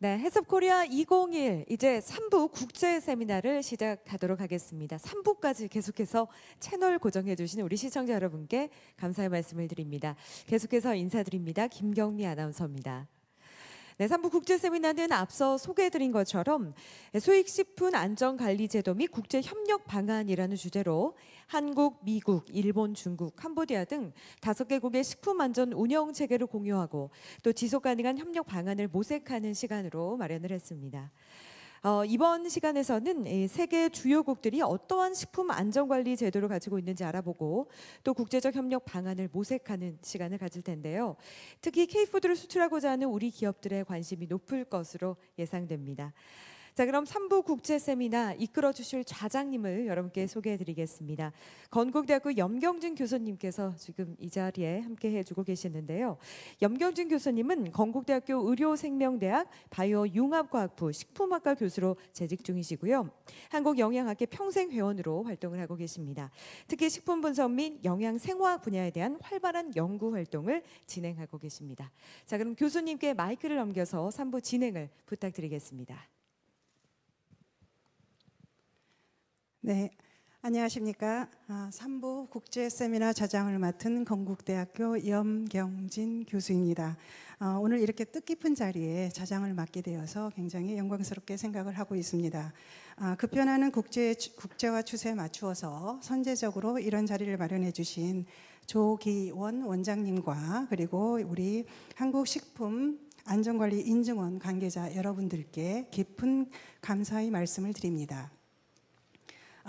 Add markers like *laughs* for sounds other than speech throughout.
네, 해썹코리아 2021 이제 3부 국제 세미나를 시작하도록 하겠습니다. 3부까지 계속해서 채널 고정해 주신 우리 시청자 여러분께 감사의 말씀을 드립니다. 계속해서 인사드립니다. 김경미 아나운서입니다. 네, 3부 국제 세미나는 앞서 소개해드린 것처럼 소익식품 안전관리제도 및 국제협력 방안이라는 주제로 한국, 미국, 일본, 중국, 캄보디아 등 다섯 개국의 식품 안전 운영 체계를 공유하고 또 지속 가능한 협력 방안을 모색하는 시간으로 마련을 했습니다. 어, 이번 시간에서는 세계 주요국들이 어떠한 식품 안전관리 제도를 가지고 있는지 알아보고 또 국제적 협력 방안을 모색하는 시간을 가질 텐데요. 특히 K푸드를 수출하고자 하는 우리 기업들의 관심이 높을 것으로 예상됩니다. 자, 그럼 삼부 국제 세미나 이끌어 주실 좌장님을 여러분께 소개해 드리겠습니다. 건국대학교 염경진 교수님께서 지금 이 자리에 함께 해 주고 계시는데요. 염경진 교수님은 건국대학교 의료생명대학 바이오 융합과학부 식품학과 교수로 재직 중이시고요. 한국영양학회 평생 회원으로 활동을 하고 계십니다. 특히 식품 분석 및 영양 생화학 분야에 대한 활발한 연구 활동을 진행하고 계십니다. 자, 그럼 교수님께 마이크를 넘겨서 삼부 진행을 부탁드리겠습니다. 네. 안녕하십니까. 아, 3부 국제 세미나 자장을 맡은 건국대학교 염경진 교수입니다. 아, 오늘 이렇게 뜻깊은 자리에 자장을 맡게 되어서 굉장히 영광스럽게 생각을 하고 있습니다. 아, 급변하는 그 국제, 국제화 추세에 맞추어서 선제적으로 이런 자리를 마련해 주신 조기원 원장님과 그리고 우리 한국식품 안전관리 인증원 관계자 여러분들께 깊은 감사의 말씀을 드립니다.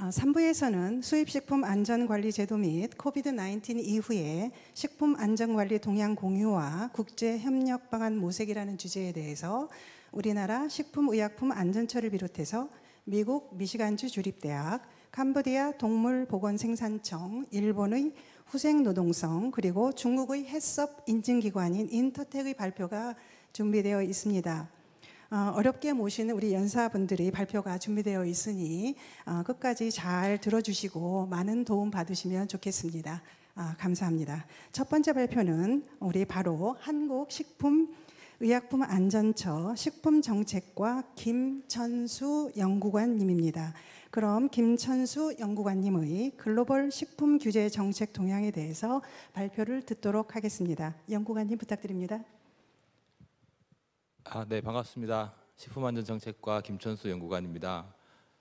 3부에서는 아, 수입식품 안전관리제도 및 코비드-19 이후의 식품 안전관리 동향 공유와 국제협력 방안 모색이라는 주제에 대해서 우리나라 식품의약품 안전처를 비롯해서 미국 미시간주 주립대학, 캄보디아 동물보건생산청, 일본의 후생노동성, 그리고 중국의 해썹 인증기관인 인터텍의 발표가 준비되어 있습니다. 어, 어렵게 모시는 우리 연사분들이 발표가 준비되어 있으니 어, 끝까지 잘 들어주시고 많은 도움 받으시면 좋겠습니다. 아, 감사합니다. 첫 번째 발표는 우리 바로 한국식품 의약품안전처 식품정책과 김천수 연구관님입니다. 그럼 김천수 연구관님의 글로벌 식품 규제 정책 동향에 대해서 발표를 듣도록 하겠습니다. 연구관님 부탁드립니다. 아, 네, 반갑습니다. 식품안전정책과 김천수 연구관입니다.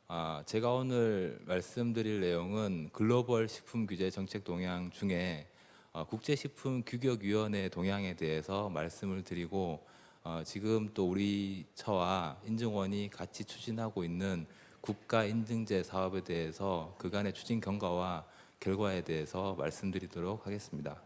아, 제가 오늘 말씀드릴 내용은 글로벌 식품 규제 정책 동향 중에 어, 국제식품 규격위원회 동향에 대해서 말씀을 드리고 어, 지금 또 우리 처와 인증원이 같이 추진하고 있는 국가 인증제 사업에 대해서 그간의 추진 경과와 결과에 대해서 말씀드리도록 하겠습니다.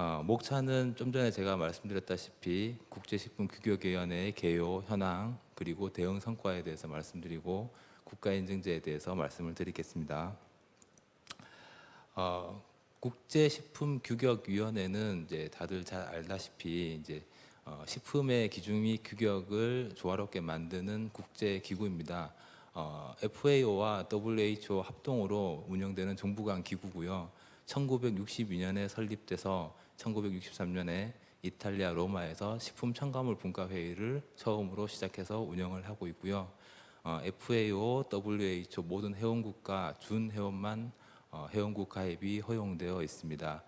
어, 목차는 좀 전에 제가 말씀드렸다시피 국제식품규격위원회의 개요, 현황, 그리고 대응 성과에 대해서 말씀드리고 국가인증제에 대해서 말씀을 드리겠습니다. 어, 국제식품규격위원회는 이제 다들 잘 알다시피 이제 어, 식품의 기준 및 규격을 조화롭게 만드는 국제 기구입니다. 어, FAO와 WHO 합동으로 운영되는 정부 간 기구고요. 1962년에 설립돼서 1963년에 이탈리아 로마에서 식품 첨가물 분과 회의를 처음으로 시작해서 운영을 하고 있고요. 어, FAO, WHO 모든 회원국과 준 회원만 어, 회원국 가입이 허용되어 있습니다.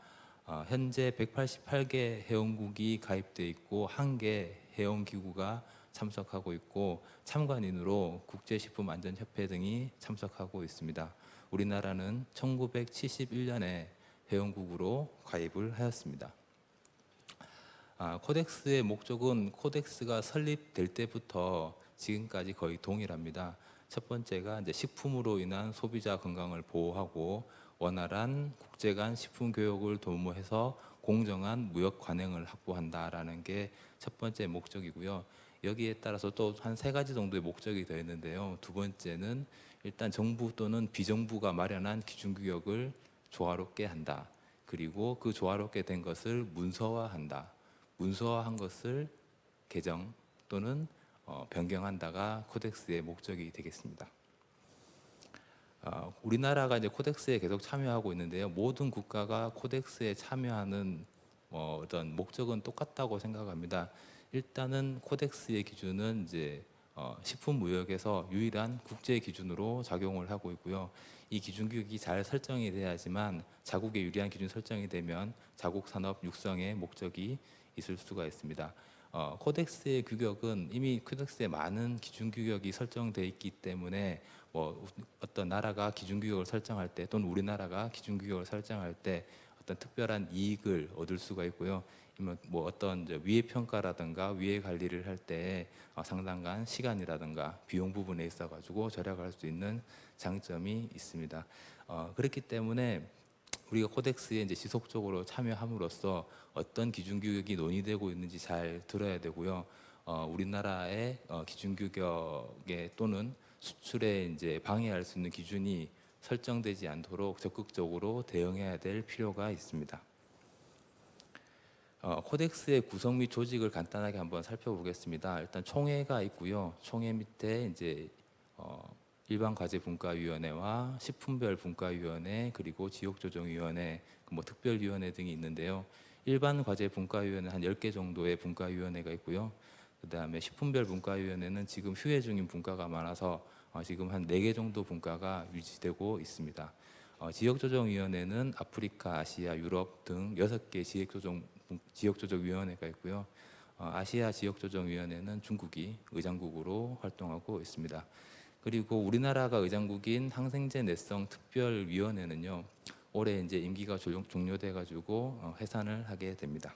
어, 현재 188개 회원국이 가입돼 있고 한 개 회원기구가 참석하고 있고 참관인으로 국제식품안전협회 등이 참석하고 있습니다. 우리나라는 1971년에 회원국으로 가입을 하였습니다. 아, 코덱스의 목적은 코덱스가 설립될 때부터 지금까지 거의 동일합니다. 첫 번째가 이제 식품으로 인한 소비자 건강을 보호하고 원활한 국제 간 식품 교역을 도모해서 공정한 무역 관행을 확보한다라는 게 첫 번째 목적이고요. 여기에 따라서 또 한 세 가지 정도의 목적이 되어 있는데요. 두 번째는 일단 정부 또는 비정부가 마련한 기준 규격을 조화롭게 한다. 그리고 그 조화롭게 된 것을 문서화한다. 문서화한 것을 개정 또는 어, 변경한다가 코덱스의 목적이 되겠습니다. 어, 우리나라가 이제 코덱스에 계속 참여하고 있는데요. 모든 국가가 코덱스에 참여하는 어, 어떤 목적은 똑같다고 생각합니다. 일단은 코덱스의 기준은 이제 어, 식품 무역에서 유일한 국제 기준으로 작용을 하고 있고요. 이 기준규격이 잘 설정이 돼야지만 자국에 유리한 기준 설정이 되면 자국 산업 육성의 목적이 있을 수가 있습니다. 어, 코덱스의 규격은 이미 코덱스에 많은 기준 규격이 설정돼 있기 때문에 뭐 어떤 나라가 기준 규격을 설정할 때 또는 우리나라가 기준 규격을 설정할 때 어떤 특별한 이익을 얻을 수가 있고요. 뭐 어떤 위해 평가라든가 위해 관리를 할때 어, 상당한 시간이라든가 비용 부분에 있어 가지고 절약할 수 있는 장점이 있습니다. 어, 그렇기 때문에 우리가 코덱스에 이제 지속적으로 참여함으로써 어떤 기준 규격이 논의되고 있는지 잘 들어야 되고요. 어, 우리나라의 어, 기준 규격에 또는 수출에 이제 방해할 수 있는 기준이 설정되지 않도록 적극적으로 대응해야 될 필요가 있습니다. 어, 코덱스의 구성 및 조직을 간단하게 한번 살펴보겠습니다. 일단 총회가 있고요. 총회 밑에 이제 어, 일반과제분과위원회와 식품별분과위원회 그리고 지역조정위원회 그 뭐 특별위원회 등이 있는데요. 일반과제분과위원회 한 10개 정도의 분과위원회가 있고요. 그 다음에 식품별 분과위원회는 지금 휴회 중인 분과가 많아서 어, 지금 한 4개 정도 분과가 유지되고 있습니다. 어, 지역조정위원회는 아프리카, 아시아, 유럽 등 6개 지역조정, 지역조정위원회가 있고요. 어, 아시아 지역조정위원회는 중국이 의장국으로 활동하고 있습니다. 그리고 우리나라가 의장국인 항생제 내성 특별위원회는요 올해 이제 임기가 종료돼 가지고 어, 해산을 하게 됩니다.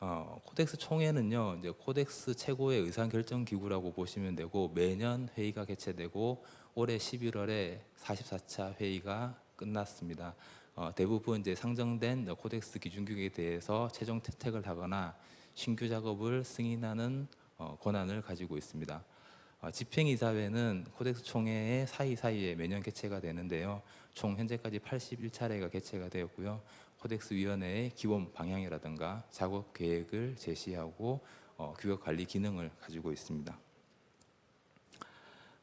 어, 코덱스 총회는요 이제 코덱스 최고의 의사 결정 기구라고 보시면 되고 매년 회의가 개최되고 올해 11월에 44차 회의가 끝났습니다. 어, 대부분 이제 상정된 코덱스 기준규에 대해서 최종 채택을 하거나 신규 작업을 승인하는 어, 권한을 가지고 있습니다. 어, 집행이사회는 코덱스 총회의 사이사이에 매년 개최가 되는데요. 총 현재까지 81차례가 개최가 되었고요. 코덱스 위원회의 기본 방향이라든가 작업 계획을 제시하고 어, 규격 관리 기능을 가지고 있습니다.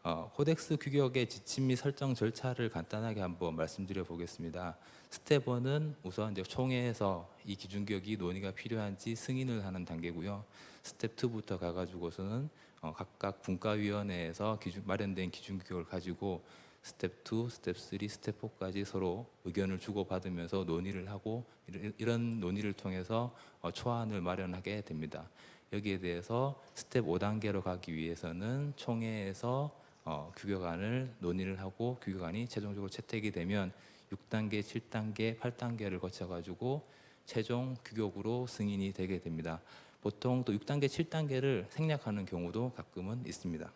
어, 코덱스 규격의 지침 및 설정 절차를 간단하게 한번 말씀드려 보겠습니다. 스텝 1은 우선 이제 총회에서 이 기준 규격이 논의가 필요한지 승인을 하는 단계고요. 스텝 2부터 가가지고서는 어, 각각 분과위원회에서 기준, 마련된 기준 규격을 가지고 스텝 2, 스텝 3, 스텝 4까지 서로 의견을 주고받으면서 논의를 하고 이런 논의를 통해서 어, 초안을 마련하게 됩니다. 여기에 대해서 스텝 5단계로 가기 위해서는 총회에서 어, 규격안을 논의를 하고 규격안이 최종적으로 채택이 되면 6단계, 7단계, 8단계를 거쳐가지고 최종 규격으로 승인이 되게 됩니다. 보통 또 6단계, 7단계를 생략하는 경우도 가끔은 있습니다.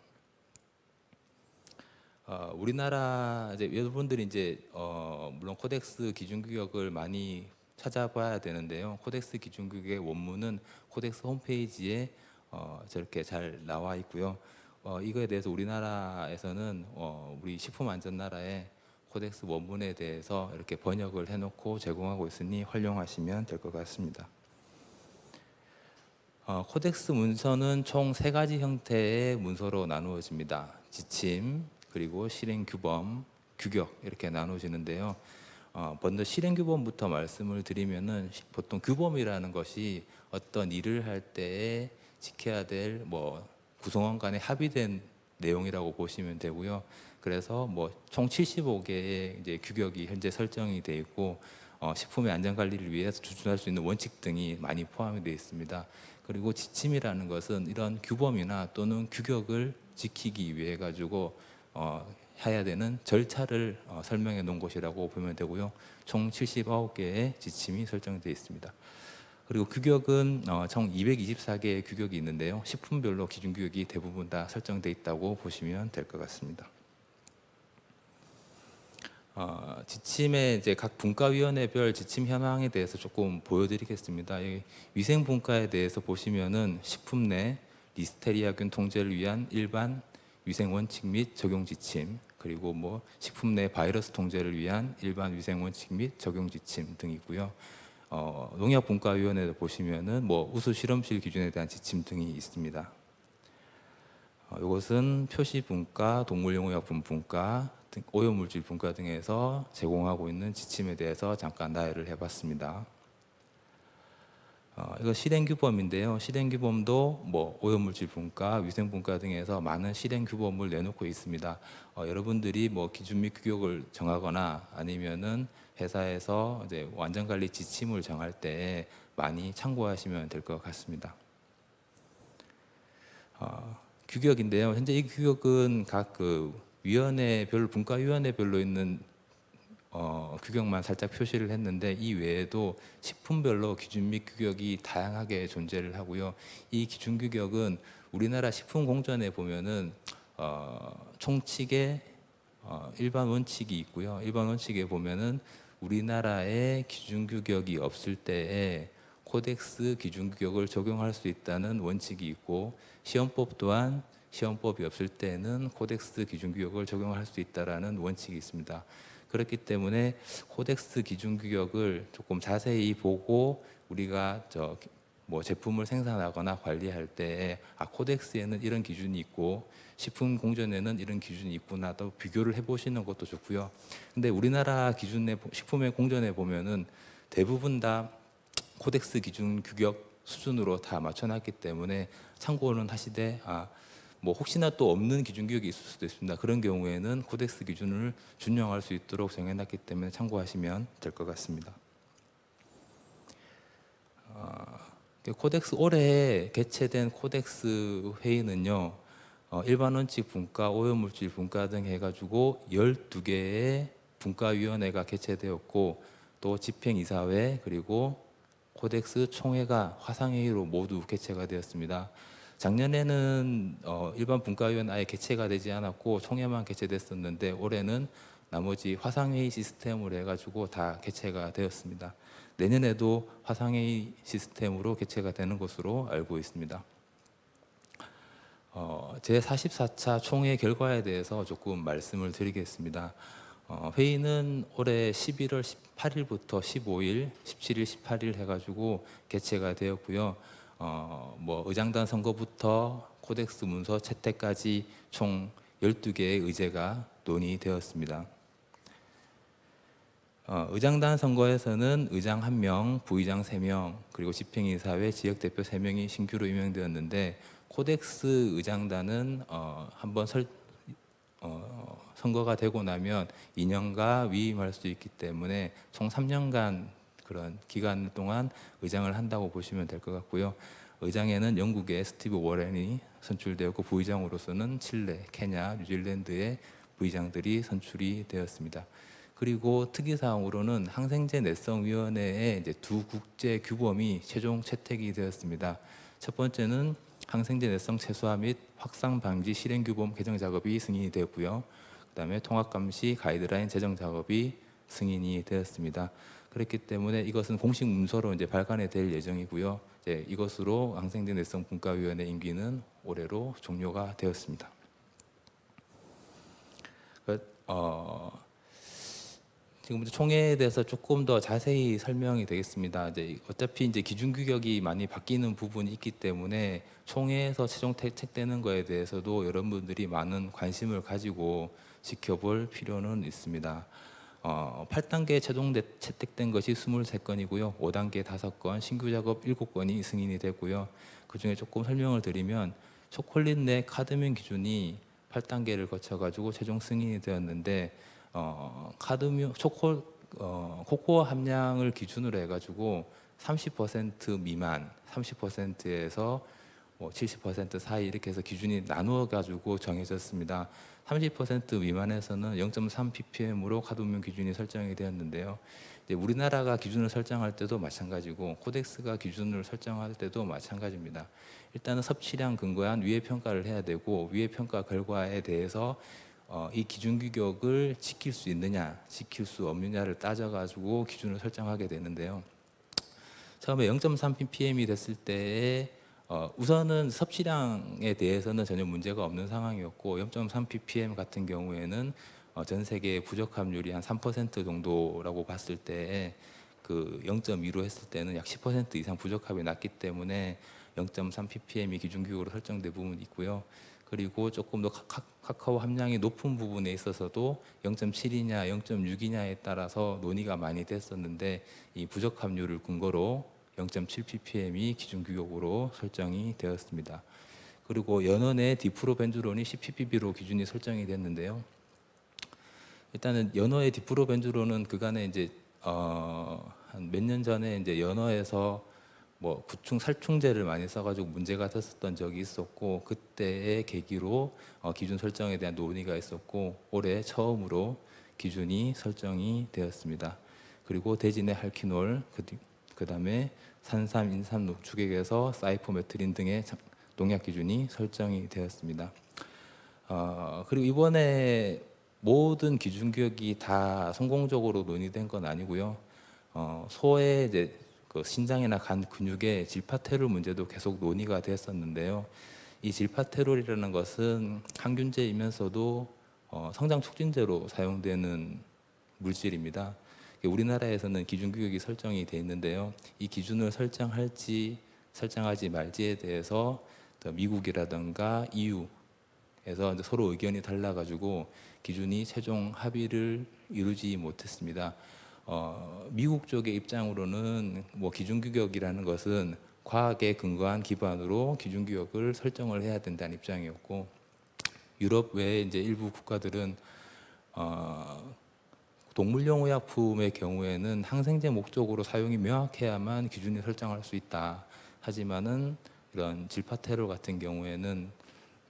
어, 우리나라 이제 여러분들이 이제 어, 물론 코덱스 기준 규격을 많이 찾아봐야 되는데요. 코덱스 기준 규격의 원문은 코덱스 홈페이지에 어, 저렇게 잘 나와 있고요. 어, 이거에 대해서 우리나라에서는 어, 우리 식품 안전 나라의 코덱스 원문에 대해서 이렇게 번역을 해놓고 제공하고 있으니 활용하시면 될 것 같습니다. 어, 코덱스 문서는 총 세 가지 형태의 문서로 나누어집니다. 지침, 그리고 실행 규범, 규격 이렇게 나누어지는데요. 어, 먼저 실행 규범부터 말씀을 드리면은 보통 규범이라는 것이 어떤 일을 할 때에 지켜야 될 뭐 구성원 간에 합의된 내용이라고 보시면 되고요. 그래서 뭐 총 75개의 이제 규격이 현재 설정이 돼 있고 어, 식품의 안전 관리를 위해서 추진할 수 있는 원칙 등이 많이 포함이 되어 있습니다. 그리고 지침이라는 것은 이런 규범이나 또는 규격을 지키기 위해 가지고 어, 해야 되는 절차를 어, 설명해 놓은 것이라고 보면 되고요. 총 79개의 지침이 설정되어 있습니다. 그리고 규격은 어, 총 224개의 규격이 있는데요. 식품별로 기준 규격이 대부분 다 설정되어 있다고 보시면 될 것 같습니다. 어, 지침의 이제 각 분과위원회별 지침 현황에 대해서 조금 보여드리겠습니다. 위생 분과에 대해서 보시면은 식품 내 리스테리아균 통제를 위한 일반 위생 원칙 및 적용 지침 그리고 뭐 식품 내 바이러스 통제를 위한 일반 위생 원칙 및 적용 지침 등이고요. 어, 농약 분과위원회에 보시면은 뭐 우수 실험실 기준에 대한 지침 등이 있습니다. 이것은 어, 표시 분과, 동물용어약품 분과, 오염물질 분과 등에서 제공하고 있는 지침에 대해서 잠깐 나열을 해봤습니다. 어, 이거 실행 규범인데요. 실행 규범도 뭐 오염물질 분과, 위생 분과 등에서 많은 실행 규범을 내놓고 있습니다. 어, 여러분들이 뭐 기준 및 규격을 정하거나 아니면은 회사에서 이제 완전 관리 지침을 정할 때 많이 참고하시면 될 것 같습니다. 어, 규격인데요. 현재 이 규격은 각그 위원회별 분과위원회별로 있는 어, 규격만 살짝 표시를 했는데 이 외에도 식품별로 기준 및 규격이 다양하게 존재를 하고요. 이 기준 규격은 우리나라 식품 공전에 보면은 어, 총칙에 어, 일반 원칙이 있고요. 일반 원칙에 보면은 우리나라의 기준 규격이 없을 때에 코덱스 기준 규격을 적용할 수 있다는 원칙이 있고 시험법 또한 시험법이 없을 때는 코덱스 기준 규격을 적용할 수 있다라는 원칙이 있습니다. 그렇기 때문에 코덱스 기준 규격을 조금 자세히 보고 우리가 저 뭐 제품을 생산하거나 관리할 때에 아 코덱스에는 이런 기준이 있고 식품 공전에는 이런 기준이 있구나도 비교를 해보시는 것도 좋고요. 근데 우리나라 기준의 식품의 공전에 보면은 대부분 다 코덱스 기준 규격 수준으로 다 맞춰놨기 때문에 참고는 하시되 아뭐 혹시나 또 없는 기준 규격이 있을 수도 있습니다. 그런 경우에는 코덱스 기준을 준용할 수 있도록 정해놨기 때문에 참고하시면 될 것 같습니다. 어, 코덱스 올해 개최된 코덱스 회의는요. 어, 일반 원칙 분과, 오염물질 분과 등 해가지고 12개의 분과위원회가 개최되었고 또 집행이사회 그리고 코덱스 총회가 화상회의로 모두 개최가 되었습니다. 작년에는 어, 일반 분과위원 아예 개최가 되지 않았고 총회만 개최됐었는데 올해는 나머지 화상회의 시스템으로 해가지고 다 개최가 되었습니다. 내년에도 화상회의 시스템으로 개최가 되는 것으로 알고 있습니다. 어, 제44차 총회 결과에 대해서 조금 말씀을 드리겠습니다. 어, 회의는 올해 11월 18일부터 15일, 17일, 18일 해가지고 개최가 되었고요. 어, 뭐 의장단 선거부터 코덱스 문서 채택까지 총 12개의 의제가 논의되었습니다. 어, 의장단 선거에서는 의장 1명, 부의장 3명, 그리고 집행이사회 지역대표 3명이 신규로 임명되었는데 코덱스 의장단은 어, 한번 설, 어, 선거가 되고 나면 2년가 위임할 수 있기 때문에 총 3년간 그런 기간 동안 의장을 한다고 보시면 될 것 같고요. 의장에는 영국의 스티브 워렌이 선출되었고 부의장으로서는 칠레, 케냐, 뉴질랜드의 부의장들이 선출이 되었습니다. 그리고 특이사항으로는 항생제 내성위원회의 이제 두 국제 규범이 최종 채택이 되었습니다. 첫 번째는 항생제 내성 최소화 및 확산 방지 실행 규범 개정 작업이 승인이 되었고요. 그다음에 통합 감시 가이드라인 제정 작업이 승인이 되었습니다. 그렇기 때문에 이것은 공식 문서로 이제 발간이 될 예정이고요. 이제 이것으로 앙생대 내성 분과위원회 임기는 올해로 종료가 되었습니다. 그, 어, 지금 총회에 대해서 조금 더 자세히 설명이 되겠습니다. 이제 어차피 이제 기준 규격이 많이 바뀌는 부분이 있기 때문에 총회에서 최종 채택되는 거에 대해서도 여러분들이 많은 관심을 가지고 지켜볼 필요는 있습니다. 어, 8단계 최종 채택된 것이 23건이고요. 5단계 5건, 신규 작업 7건이 승인이 되고요. 그중에 조금 설명을 드리면 초콜릿 내 카드뮴 기준이 8단계를 거쳐가지고 최종 승인이 되었는데 어, 카드뮴 초콜 어, 코코아 함량을 기준으로 해가지고 30% 미만, 30%에서 뭐70% 사이 이렇게 해서 기준이 나누어 가지고 정해졌습니다. 30% 미만에서는 0.3ppm으로 가동면 기준이 설정이 되었는데요. 우리나라가 기준을 설정할 때도 마찬가지고 코덱스가 기준을 설정할 때도 마찬가지입니다. 일단은 섭취량 근거한 위해 평가를 해야 되고 위해 평가 결과에 대해서 어, 이 기준 규격을 지킬 수 있느냐, 지킬 수 없느냐를 따져가지고 기준을 설정하게 되는데요. 처음에 0.3ppm이 됐을 때에 어, 우선은 섭취량에 대해서는 전혀 문제가 없는 상황이었고 0.3 ppm 같은 경우에는 어, 전 세계 의 부적합률이 한 3% 정도라고 봤을 때 그 0.2로 했을 때는 약 10% 이상 부적합이 났기 때문에 0.3 ppm이 기준규율로 설정된 부분이 있고요. 그리고 조금 더 카카오 함량이 높은 부분에 있어서도 0.7이냐 0.6이냐에 따라서 논의가 많이 됐었는데 이 부적합률을 근거로 0.7ppm이 기준 규격으로 설정이 되었습니다. 그리고 연원의 디프로벤주론이 10ppb로 기준이 설정이 됐는데요. 일단은 연어의 디프로벤주론은 그간에 이제 어, 한몇 년 전에 이제 연어에서 뭐 구충 살충제를 많이 써가지고 문제가 됐었던 적이 있었고 그때의 계기로 어, 기준 설정에 대한 논의가 있었고 올해 처음으로 기준이 설정이 되었습니다. 그리고 대진의 할퀴놀 그그 다음에 산삼, 인삼, 녹축액에서 사이포메트린 등의 농약 기준이 설정이 되었습니다. 어, 그리고 이번에 모든 기준 규격이 다 성공적으로 논의된 건 아니고요. 어, 소의 이제 그 신장이나 간 근육의 질파테롤 문제도 계속 논의가 됐었는데요. 이 질파테롤이라는 것은 항균제이면서도 어, 성장 촉진제로 사용되는 물질입니다. 우리나라에서는 기준 규격이 설정이 돼 있는데요. 이 기준을 설정할지 설정하지 말지에 대해서 미국이라든가 EU에서 서로 의견이 달라가지고 기준이 최종 합의를 이루지 못했습니다. 어, 미국 쪽의 입장으로는 뭐 기준 규격이라는 것은 과학에 근거한 기반으로 기준 규격을 설정을 해야 된다는 입장이었고 유럽 외에 이제 일부 국가들은 어, 동물용의약품의 경우에는 항생제 목적으로 사용이 명확해야만 기준을 설정할 수 있다. 하지만은 이런 질파테롤 같은 경우에는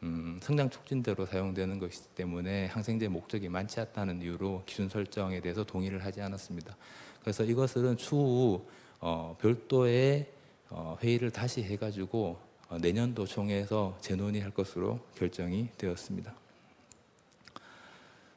음, 성장 촉진제로 사용되는 것이기 때문에 항생제 목적이 많지 않다는 이유로 기준 설정에 대해서 동의를 하지 않았습니다. 그래서 이것은 추후 어, 별도의 어, 회의를 다시 해가지고 어, 내년도 총회에서 재논의할 것으로 결정이 되었습니다.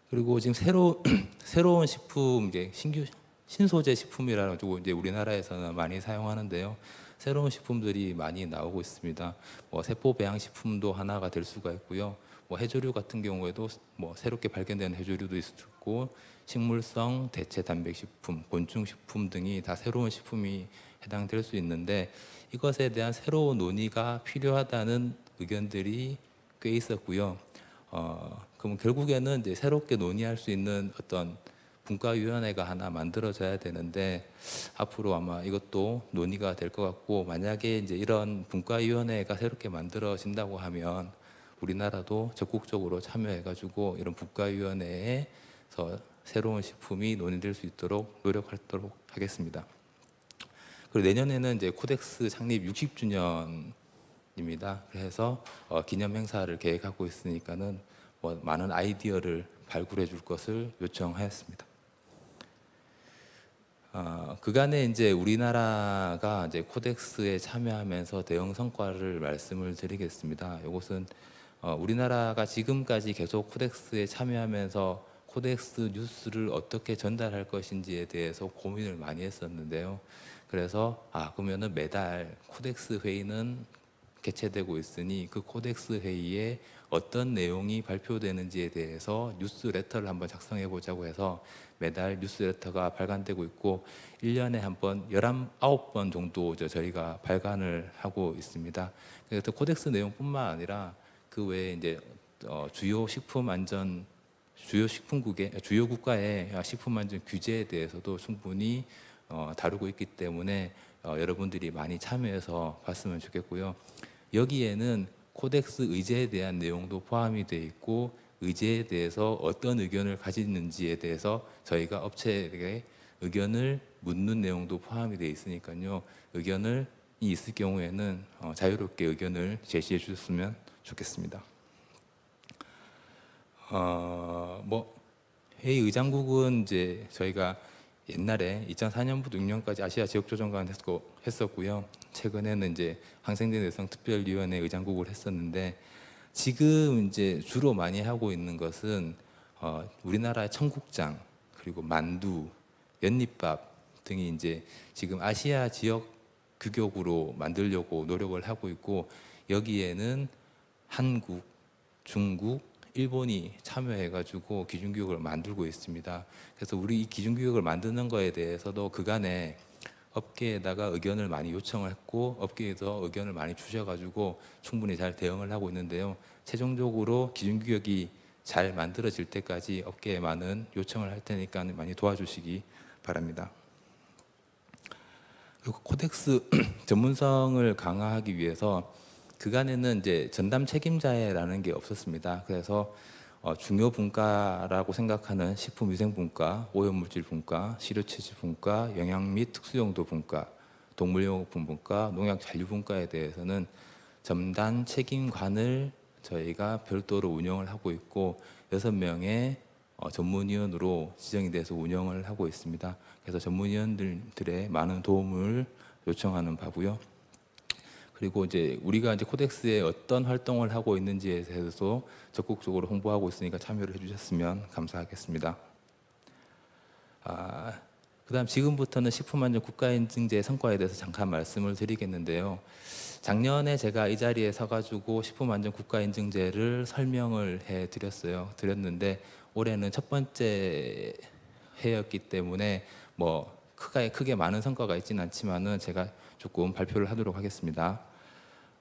그리고 지금 새로 *clears throat* 새로운 식품 이제 신규 신소재 식품이라 가지고 이제 우리나라에서는 많이 사용하는데요. 새로운 식품들이 많이 나오고 있습니다. 뭐 세포 배양 식품도 하나가 될 수가 있고요. 뭐 해조류 같은 경우에도 뭐 새롭게 발견된 해조류도 있을 수 있고 식물성 대체 단백 식품, 곤충 식품 등이 다 새로운 식품이 해당될 수 있는데 이것에 대한 새로운 논의가 필요하다는 의견들이 꽤 있었고요. 어, 그럼 결국에는 이제 새롭게 논의할 수 있는 어떤 분과위원회가 하나 만들어져야 되는데 앞으로 아마 이것도 논의가 될 것 같고 만약에 이제 이런 분과위원회가 새롭게 만들어진다고 하면 우리나라도 적극적으로 참여해가지고 이런 분과위원회에서 새로운 식품이 논의될 수 있도록 노력하도록 하겠습니다. 그리고 내년에는 이제 코덱스 창립 60주년입니다. 그래서 어, 기념 행사를 계획하고 있으니까는 뭐 많은 아이디어를 발굴해 줄 것을 요청하였습니다. 어, 그간에 이제 우리나라가 이제 코덱스에 참여하면서 대응 성과를 말씀을 드리겠습니다. 이것은 어, 우리나라가 지금까지 계속 코덱스에 참여하면서 코덱스 뉴스를 어떻게 전달할 것인지에 대해서 고민을 많이 했었는데요. 그래서 아 그러면은 매달 코덱스 회의는 개최되고 있으니 그 코덱스 회의에 어떤 내용이 발표되는지에 대해서 뉴스레터를 한번 작성해 보자고 해서 매달 뉴스레터가 발간되고 있고 1년에 한 번 19번 정도 저희가 발간을 하고 있습니다. 그래서 코덱스 내용뿐만 아니라 그 외에 이제 어, 주요 식품 안전 주요 식품국의 주요 국가의 식품 안전 규제에 대해서도 충분히 어, 다루고 있기 때문에 어, 여러분들이 많이 참여해서 봤으면 좋겠고요. 여기에는 코덱스 의제에 대한 내용도 포함이 돼 있고 의제에 대해서 어떤 의견을 가지는지에 대해서 저희가 업체에게 의견을 묻는 내용도 포함이 돼 있으니까요. 의견을 있을 경우에는 어, 자유롭게 의견을 제시해 주셨으면 좋겠습니다. 어, 뭐 회의 의장국은 이제 저희가 옛날에 2004년부터 6년까지 아시아 지역조정관 했었고, 했었고요. 최근에는 이제 항생제 대상 특별위원회 의장국을 했었는데 지금 이제 주로 많이 하고 있는 것은 어, 우리나라의 청국장 그리고 만두, 연잎밥 등이 이제 지금 아시아 지역 규격으로 만들려고 노력을 하고 있고 여기에는 한국, 중국, 일본이 참여해가지고 기준규격을 만들고 있습니다. 그래서 우리 이 기준규격을 만드는 거에 대해서도 그간에 업계에다가 의견을 많이 요청을 했고 업계에서 의견을 많이 주셔가지고 충분히 잘 대응을 하고 있는데요. 최종적으로 기준규격이 잘 만들어질 때까지 업계에 많은 요청을 할 테니까 많이 도와주시기 바랍니다. 그리고 코덱스 *clears throat* 전문성을 강화하기 위해서 그간에는 이제 전담 책임자라는게 없었습니다. 그래서 어, 중요 분과라고 생각하는 식품위생 분과, 오염물질 분과, 시료체질 분과, 영양 및 특수용도 분과, 동물용품 분과, 농약 잔류 분과에 대해서는 점단 책임관을 저희가 별도로 운영을 하고 있고 여섯 명의 어, 전문위원으로 지정이 돼서 운영을 하고 있습니다. 그래서 전문위원들의 많은 도움을 요청하는 바고요. 그리고 이제 우리가 이제 코덱스에 어떤 활동을 하고 있는지에 대해서 적극적으로 홍보하고 있으니까 참여를 해주셨으면 감사하겠습니다. 아, 그다음 지금부터는 식품안전 국가인증제 성과에 대해서 잠깐 말씀을 드리겠는데요. 작년에 제가 이 자리에 서가지고 식품안전 국가인증제를 설명을 해드렸어요. 드렸는데 올해는 첫 번째 해였기 때문에 뭐 크게 크게 많은 성과가 있지는 않지만은 제가 조금 발표를 하도록 하겠습니다.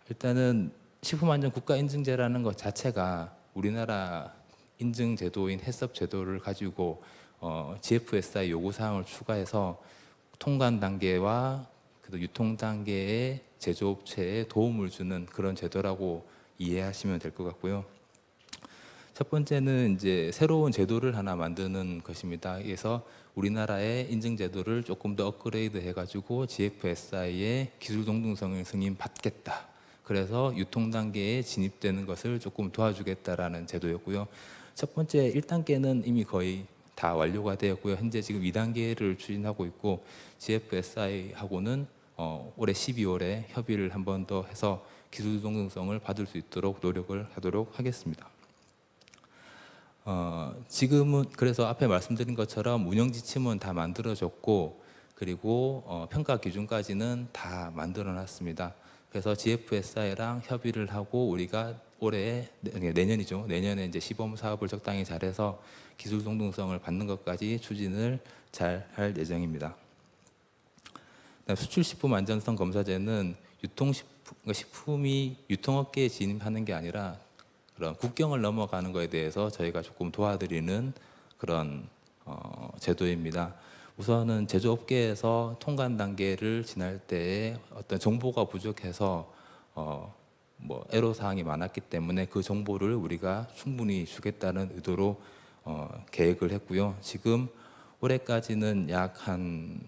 일단은 식품안전 국가인증제라는 것 자체가 우리나라 인증제도인 해썹제도를 가지고 어, GFSI 요구사항을 추가해서 통관 단계와 그 유통 단계의 제조업체에 도움을 주는 그런 제도라고 이해하시면 될 것 같고요. 첫 번째는 이제 새로운 제도를 하나 만드는 것입니다. 그래서 우리나라의 인증 제도를 조금 더 업그레이드 해가지고 GFSI의 기술 동등성을 승인 받겠다. 그래서 유통 단계에 진입되는 것을 조금 도와주겠다라는 제도였고요. 첫 번째 1단계는 이미 거의 다 완료가 되었고요. 현재 지금 2단계를 추진하고 있고 GFSI하고는 어, 올해 12월에 협의를 한 번 더 해서 기술 동등성을 받을 수 있도록 노력을 하도록 하겠습니다. 어, 지금은 그래서 앞에 말씀드린 것처럼 운영 지침은 다 만들어졌고 그리고 어, 평가 기준까지는 다 만들어놨습니다. 그래서 GFSI랑 협의를 하고 우리가 올해 내년이죠. 내년에 이제 시범 사업을 적당히 잘해서 기술 동등성을 받는 것까지 추진을 잘 할 예정입니다. 수출식품 안전성 검사제는 유통식품, 그러니까 이 유통업계에 진입하는 게 아니라 그런 국경을 넘어가는 것에 대해서 저희가 조금 도와드리는 그런 어, 제도입니다. 우선은 제조업계에서 통관 단계를 지날 때에 어떤 정보가 부족해서 어, 뭐 애로 사항이 많았기 때문에 그 정보를 우리가 충분히 주겠다는 의도로 어, 계획을 했고요. 지금 올해까지는 약 한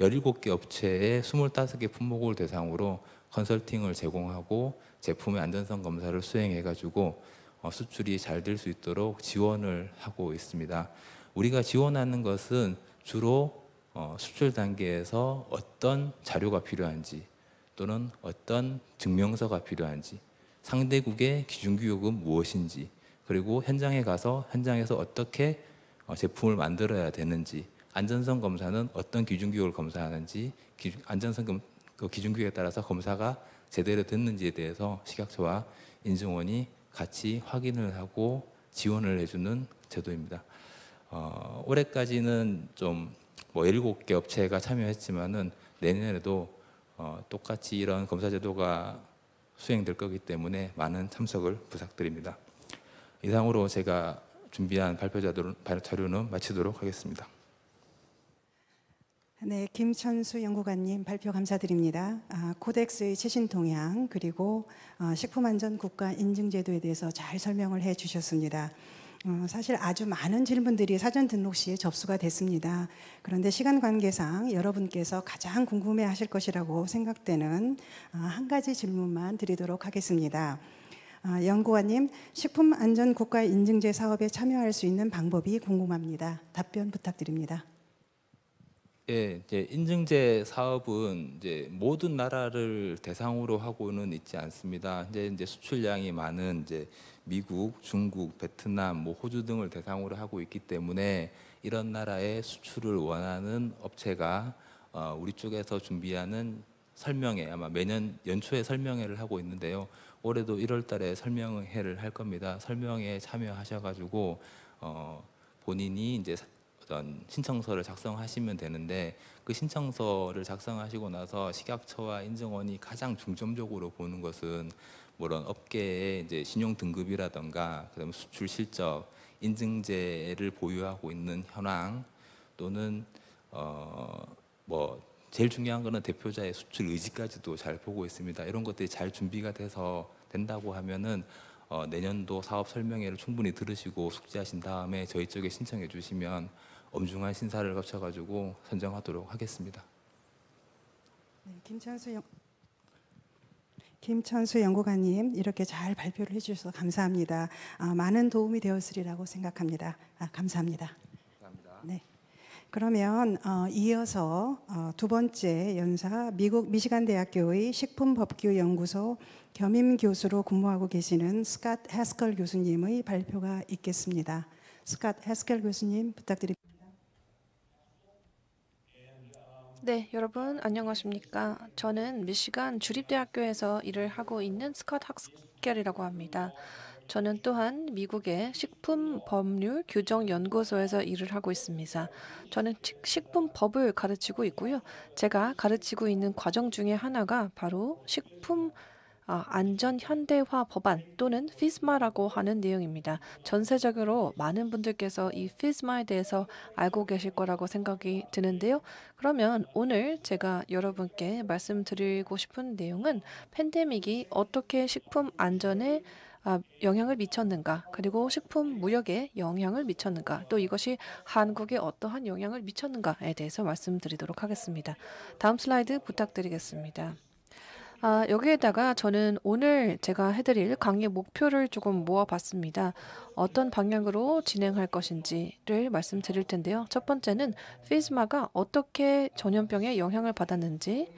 17개 업체에 25개 품목을 대상으로 컨설팅을 제공하고 제품의 안전성 검사를 수행해 가지고 어, 수출이 잘 될 수 있도록 지원을 하고 있습니다. 우리가 지원하는 것은 주로 어, 수출 단계에서 어떤 자료가 필요한지 또는 어떤 증명서가 필요한지 상대국의 기준규격은 무엇인지 그리고 현장에 가서 현장에서 어떻게 어, 제품을 만들어야 되는지 안전성 검사는 어떤 기준규격을 검사하는지 기, 안전성 그 기준규격에 따라서 검사가 제대로 됐는지에 대해서 식약처와 인증원이 같이 확인을 하고 지원을 해주는 제도입니다. 어, 올해까지는 좀뭐 일곱 개 업체가 참여했지만은 내년에도 어, 똑같이 이런 검사 제도가 수행될 거기 때문에 많은 참석을 부탁드립니다. 이상으로 제가 준비한 발표 자료는 마치도록 하겠습니다. 네, 김천수 연구관님 발표 감사드립니다. 아, 코덱스의 최신 동향 그리고 어, 식품안전국가 인증제도에 대해서 잘 설명을 해주셨습니다. 어, 사실 아주 많은 질문들이 사전 등록 시에 접수가 됐습니다. 그런데 시간 관계상 여러분께서 가장 궁금해 하실 것이라고 생각되는 어, 한 가지 질문만 드리도록 하겠습니다. 어, 연구원님, 식품안전국가 인증제 사업에 참여할 수 있는 방법이 궁금합니다. 답변 부탁드립니다. 예, 이제 인증제 사업은 이제 모든 나라를 대상으로 하고는 있지 않습니다. 이제 이제 수출량이 많은 이제 미국, 중국, 베트남, 뭐 호주 등을 대상으로 하고 있기 때문에 이런 나라의 수출을 원하는 업체가 어, 우리 쪽에서 준비하는 설명회 아마 매년 연초에 설명회를 하고 있는데요. 올해도 1월달에 설명회를 할 겁니다. 설명회에 참여하셔가지고 어, 본인이 이제 어떤 신청서를 작성하시면 되는데 그 신청서를 작성하시고 나서 식약처와 인증원이 가장 중점적으로 보는 것은 물런 업계의 이제 신용 등급이라던가 그다음에 수출 실적 인증제를 보유하고 있는 현황 또는 어뭐 제일 중요한 거는 대표자의 수출 의지까지도 잘 보고 있습니다. 이런 것들이 잘 준비가 돼서 된다고 하면은 어, 내년도 사업 설명회를 충분히 들으시고 숙지하신 다음에 저희 쪽에 신청해 주시면 엄중한 심사를 거쳐가지고 선정하도록 하겠습니다. 네, 김찬수 영 김천수 연구관님 이렇게 잘 발표를 해주셔서 감사합니다. 아, 많은 도움이 되었으리라고 생각합니다. 아, 감사합니다. 감사합니다. 네. 그러면 어, 이어서 어, 두 번째 연사 미국 미시간 대학교의 식품법규연구소 겸임 교수로 근무하고 계시는 스캇 해스컬 교수님의 발표가 있겠습니다. 스캇 해스컬 교수님 부탁드립니다. 네, 여러분 안녕하십니까? 저는 미시간 주립대학교에서 일을 하고 있는 스컷 학스겔이라고 합니다. 저는 또한 미국의 식품 법률 규정 연구소에서 일을 하고 있습니다. 저는 식품 법을 가르치고 있고요. 제가 가르치고 있는 과정 중에 하나가 바로 식품 아, 안전 현대화 법안 또는 피스마라고 하는 내용입니다. 전세적으로 많은 분들께서 이 피스마에 대해서 알고 계실 거라고 생각이 드는데요. 그러면 오늘 제가 여러분께 말씀드리고 싶은 내용은 팬데믹이 어떻게 식품 안전에 아, 영향을 미쳤는가, 그리고 식품 무역에 영향을 미쳤는가, 또 이것이 한국에 어떠한 영향을 미쳤는가에 대해서 말씀드리도록 하겠습니다. 다음 슬라이드 부탁드리겠습니다. 아, 여기에다가 저는 오늘 제가 해드릴 강의 목표를 조금 모아봤습니다. 어떤 방향으로 진행할 것인지를 말씀드릴 텐데요. 첫 번째는 피스마가 어떻게 전염병에 영향을 받았는지,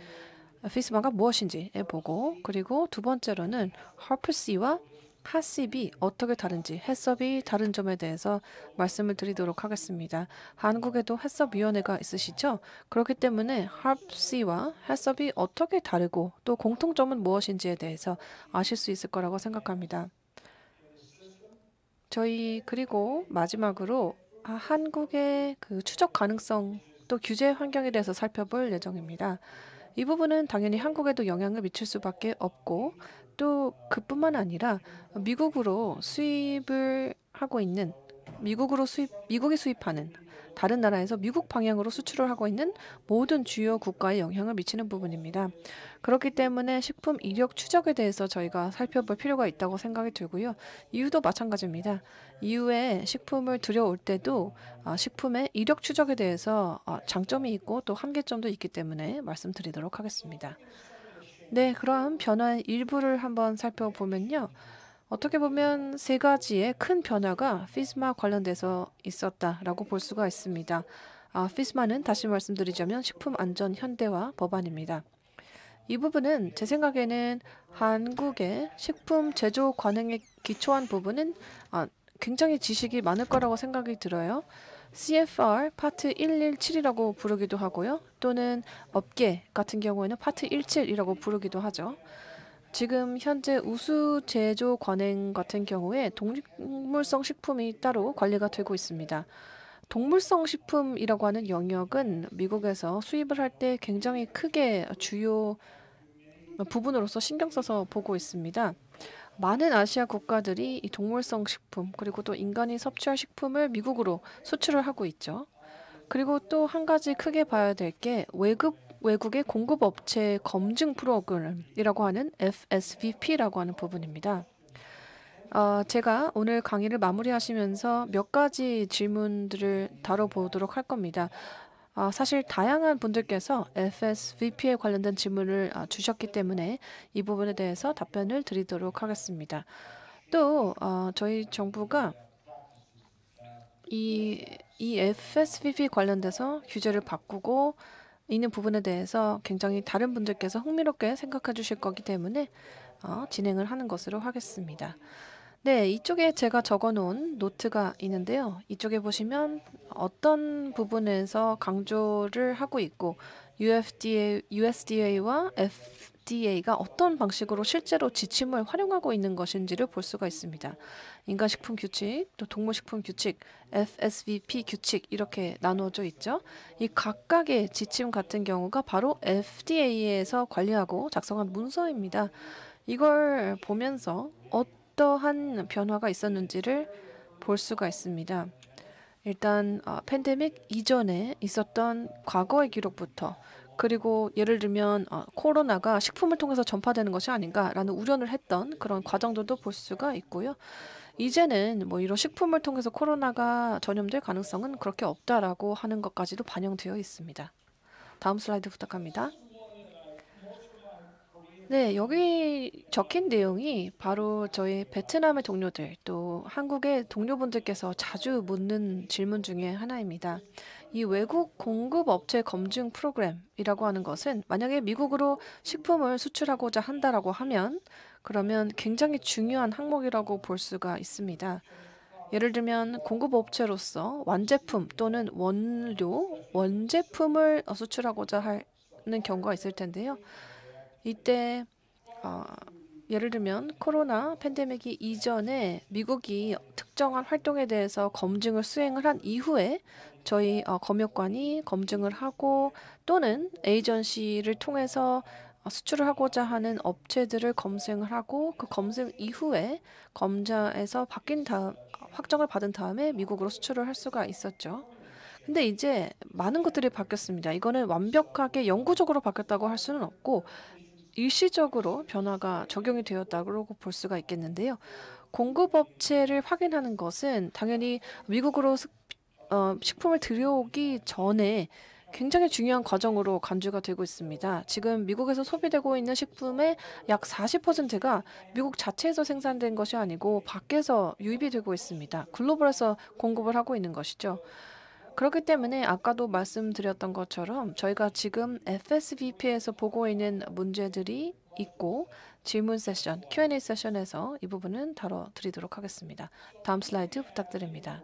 피스마가 무엇인지 보고, 그리고 두 번째로는 허프시와 핫습이 어떻게 다른지 해썹이 다른 점에 대해서 말씀을 드리도록 하겠습니다. 한국에도 해썹위원회가 있으시죠? 그렇기 때문에 핫시와 해썹이 어떻게 다르고 또 공통점은 무엇인지에 대해서 아실 수 있을 거라고 생각합니다. 저희 그리고 마지막으로 아, 한국의 그 추적 가능성 또 규제 환경에 대해서 살펴볼 예정입니다. 이 부분은 당연히 한국에도 영향을 미칠 수밖에 없고 또 그뿐만 아니라 미국으로 수입을 하고 있는 미국으로 수입 미국이 수입하는 다른 나라에서 미국 방향으로 수출을 하고 있는 모든 주요 국가에 영향을 미치는 부분입니다. 그렇기 때문에 식품 이력 추적에 대해서 저희가 살펴볼 필요가 있다고 생각이 들고요. 이유도 마찬가지입니다. 이후에 식품을 들여올 때도 아, 식품의 이력 추적에 대해서 아, 장점이 있고 또 한계점도 있기 때문에 말씀드리도록 하겠습니다. 네, 그럼 변화의 일부를 한번 살펴보면요. 어떻게 보면 세 가지의 큰 변화가 피스마 관련돼서 있었다라고 볼 수가 있습니다. 아, 피스마는 다시 말씀드리자면 식품 안전 현대화 법안입니다. 이 부분은 제 생각에는 한국의 식품 제조 관행에 기초한 부분은 아, 굉장히 지식이 많을 거라고 생각이 들어요. CFR 파트 1 1 7이라고 부르기도 하고요. 또는 업계 같은 경우에는 파트 17이라고 부르기도 하죠. 지금 현재 우수 제조 관행 같은 경우에 동물성 식품이 따로 관리가 되고 있습니다. 동물성 식품이라고 하는 영역은 미국에서 수입을 할 때 굉장히 크게 주요 부분으로서 신경 써서 보고 있습니다. 많은 아시아 국가들이 동물성 식품 그리고 또 인간이 섭취할 식품을 미국으로 수출을 하고 있죠. 그리고 또 한 가지 크게 봐야 될 게 외급 외국의 공급업체 검증 프로그램이라고 하는 FSVP라고 하는 부분입니다. 어, 제가 오늘 강의를 마무리하시면서 몇 가지 질문들을 다뤄보도록 할 겁니다. 아, 사실 다양한 분들께서 FSVP에 관련된 질문을 아, 주셨기 때문에 이 부분에 대해서 답변을 드리도록 하겠습니다. 또 어, 저희 정부가 이, 이 FSVP 관련돼서 규제를 바꾸고 있는 부분에 대해서 굉장히 다른 분들께서 흥미롭게 생각해 주실 거기 때문에 어, 진행을 하는 것으로 하겠습니다. 네, 이쪽에 제가 적어놓은 노트가 있는데요. 이쪽에 보시면 어떤 부분에서 강조를 하고 있고 UFDA, USDA와 FDA가 어떤 방식으로 실제로 지침을 활용하고 있는 것인지를 볼 수가 있습니다. 인간식품 규칙, 또 동물식품 규칙, FSVP 규칙 이렇게 나눠져 있죠. 이 각각의 지침 같은 경우가 바로 FDA에서 관리하고 작성한 문서입니다. 이걸 보면서 어떤 어떠한 변화가 있었는지를 볼 수가 있습니다. 일단 어, 팬데믹 이전에 있었던 과거의 기록부터 그리고 예를 들면 어, 코로나가 식품을 통해서 전파되는 것이 아닌가라는 우려를 했던 그런 과정들도 볼 수가 있고요. 이제는 뭐 이런 식품을 통해서 코로나가 전염될 가능성은 그렇게 없다라고 하는 것까지도 반영되어 있습니다. 다음 슬라이드 부탁합니다. 네, 여기 적힌 내용이 바로 저희 베트남의 동료들, 또 한국의 동료분들께서 자주 묻는 질문 중에 하나입니다. 이 외국 공급업체 검증 프로그램이라고 하는 것은 만약에 미국으로 식품을 수출하고자 한다라고 하면 그러면 굉장히 중요한 항목이라고 볼 수가 있습니다. 예를 들면 공급업체로서 완제품 또는 원료, 원제품을 수출하고자 하는 경우가 있을 텐데요. 이때 어, 예를 들면 코로나 팬데믹이 이전에 미국이 특정한 활동에 대해서 검증을 수행을 한 이후에 저희 어, 검역관이 검증을 하고 또는 에이전시를 통해서 어, 수출을 하고자 하는 업체들을 검증을 하고 그 검증 이후에 검사에서 바뀐 다음 확정을 받은 다음에 미국으로 수출을 할 수가 있었죠. 근데 이제 많은 것들이 바뀌었습니다. 이거는 완벽하게 영구적으로 바뀌었다고 할 수는 없고 일시적으로 변화가 적용이 되었다고 볼 수가 있겠는데요. 공급업체를 확인하는 것은 당연히 미국으로 어, 식, 품을 들여오기 전에 굉장히 중요한 과정으로 간주가 되고 있습니다. 지금 미국에서 소비되고 있는 식품의 약 40%가 미국 자체에서 생산된 것이 아니고 밖에서 유입이 되고 있습니다. 글로벌에서 공급을 하고 있는 것이죠. 그렇기 때문에 아까도 말씀드렸던 것처럼 저희가 지금 FSVP에서 보고 있는 문제들이 있고 질문 세션, Q&A 세션에서 이 부분은 다뤄드리도록 하겠습니다. 다음 슬라이드 부탁드립니다.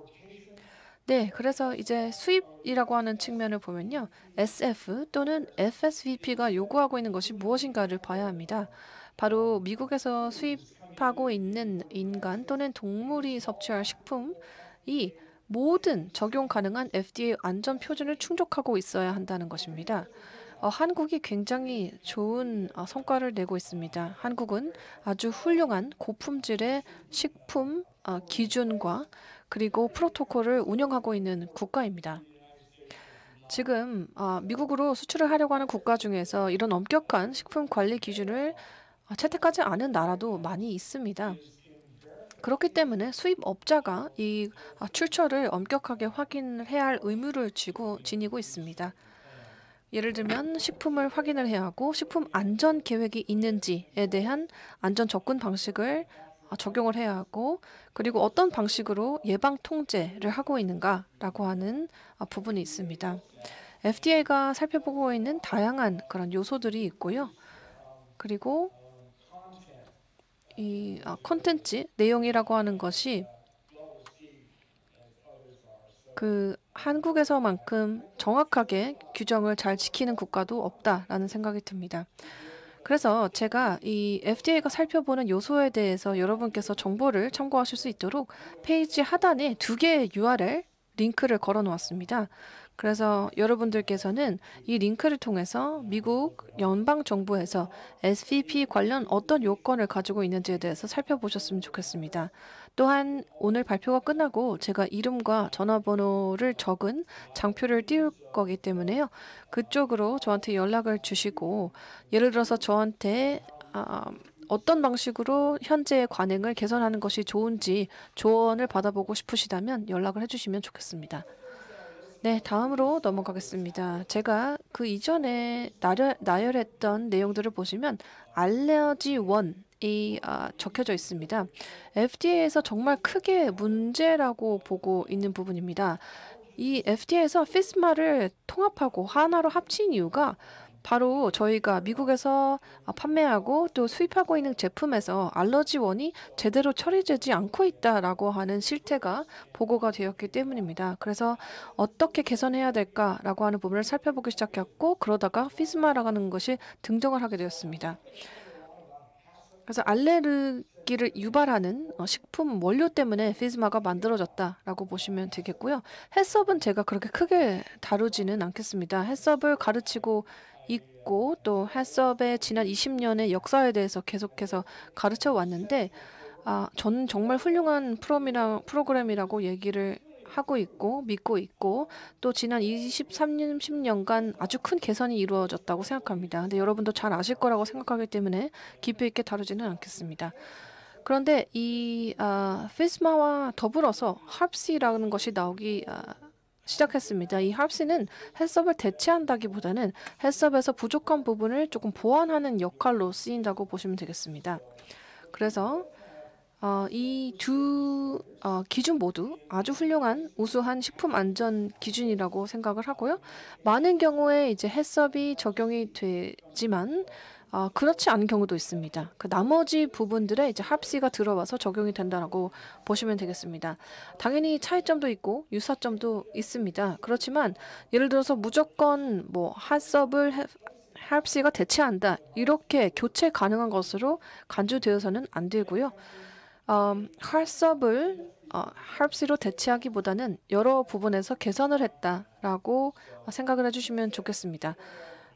네, 그래서 이제 수입이라고 하는 측면을 보면요. SF 또는 FSVP가 요구하고 있는 것이 무엇인가를 봐야 합니다. 바로 미국에서 수입하고 있는 인간 또는 동물이 섭취할 식품이 모든 적용 가능한 FDA 안전 표준을 충족하고 있어야 한다는 것입니다. 어, 한국이 굉장히 좋은 어, 성과를 내고 있습니다. 한국은 아주 훌륭한 고품질의 식품 어, 기준과 그리고 프로토콜을 운영하고 있는 국가입니다. 지금 어, 미국으로 수출을 하려고 하는 국가 중에서 이런 엄격한 식품 관리 기준을 어, 채택하지 않은 나라도 많이 있습니다. 그렇기 때문에 수입업자가 이 아, 출처를 엄격하게 확인해야 할 의무를 쥐고 지니고 있습니다. 예를 들면 식품을 확인을 해야 하고 식품 안전 계획이 있는지에 대한 안전 접근 방식을 아, 적용을 해야 하고 그리고 어떤 방식으로 예방 통제를 하고 있는가라고 하는 아, 부분이 있습니다. FDA가 살펴보고 있는 다양한 그런 요소들이 있고요. 그리고 이콘텐츠 아, 내용이라고 하는 것이 그 한국에서만큼 정확하게 규정을 잘 지키는 국가도 없다라는 생각이 듭니다. 그래서 제가 이 FDA가 살펴보는 요소에 대해서 여러분께서 정보를 참고하실 수 있도록 페이지 하단에 두 개의 URL 링크를 걸어 놓았습니다. 그래서 여러분들께서는 이 링크를 통해서 미국 연방 정부에서 SVP 관련 어떤 요건을 가지고 있는지에 대해서 살펴보셨으면 좋겠습니다. 또한 오늘 발표가 끝나고 제가 이름과 전화번호를 적은 장표를 띄울 거기 때문에요. 그쪽으로 저한테 연락을 주시고 예를 들어서 저한테 아, 어떤 방식으로 현재의 관행을 개선하는 것이 좋은지 조언을 받아보고 싶으시다면 연락을 해주시면 좋겠습니다. 네, 다음으로 넘어가겠습니다. 제가 그 이전에 나열, 나열했던 내용들을 보시면 알레르지 원이 아, 적혀져 있습니다. FDA에서 정말 크게 문제라고 보고 있는 부분입니다. 이 FDA에서 피스마를 통합하고 하나로 합친 이유가 바로 저희가 미국에서 아, 판매하고 또 수입하고 있는 제품에서 알러지원이 제대로 처리되지 않고 있다라고 하는 실태가 보고가 되었기 때문입니다. 그래서 어떻게 개선해야 될까라고 하는 부분을 살펴보기 시작했고 그러다가 피스마라는 것이 등장을 하게 되었습니다. 그래서 알레르기를 유발하는 어, 식품 원료 때문에 피즈마가 만들어졌다라고 보시면 되겠고요. 해썹은 제가 그렇게 크게 다루지는 않겠습니다. 해썹을 가르치고 있고 또 핫섭의 지난 20년의 역사에 대해서 계속해서 가르쳐 왔는데 아, 저는 정말 훌륭한 프로미라, 프로그램이라고 얘기를 하고 있고 믿고 있고 또 지난 23년 10년간 아주 큰 개선이 이루어졌다고 생각합니다. 근데 여러분도 잘 아실 거라고 생각하기 때문에 깊이 있게 다루지는 않겠습니다. 그런데 이 아, 피스마와 더불어서 합시라는 것이 나오기 아, 시작했습니다. 이 합시는 해썹을 대체한다기보다는 해썹에서 부족한 부분을 조금 보완하는 역할로 쓰인다고 보시면 되겠습니다. 그래서 어, 이두 어, 기준 모두 아주 훌륭한 우수한 식품 안전 기준이라고 생각을 하고요. 많은 경우에 이제 해썹이 적용이 되지만 아, 그렇지 않은 경우도 있습니다. 그 나머지 부분들에 이제 합시가 들어와서 적용이 된다라고 보시면 되겠습니다. 당연히 차이점도 있고 유사점도 있습니다. 그렇지만 예를 들어서 무조건 뭐 합섭을 합시가 대체한다 이렇게 교체 가능한 것으로 간주되어서는 안 되고요. 음, 합섭을 어, 합시로 대체하기보다는 여러 부분에서 개선을 했다라고 생각을 해주시면 좋겠습니다.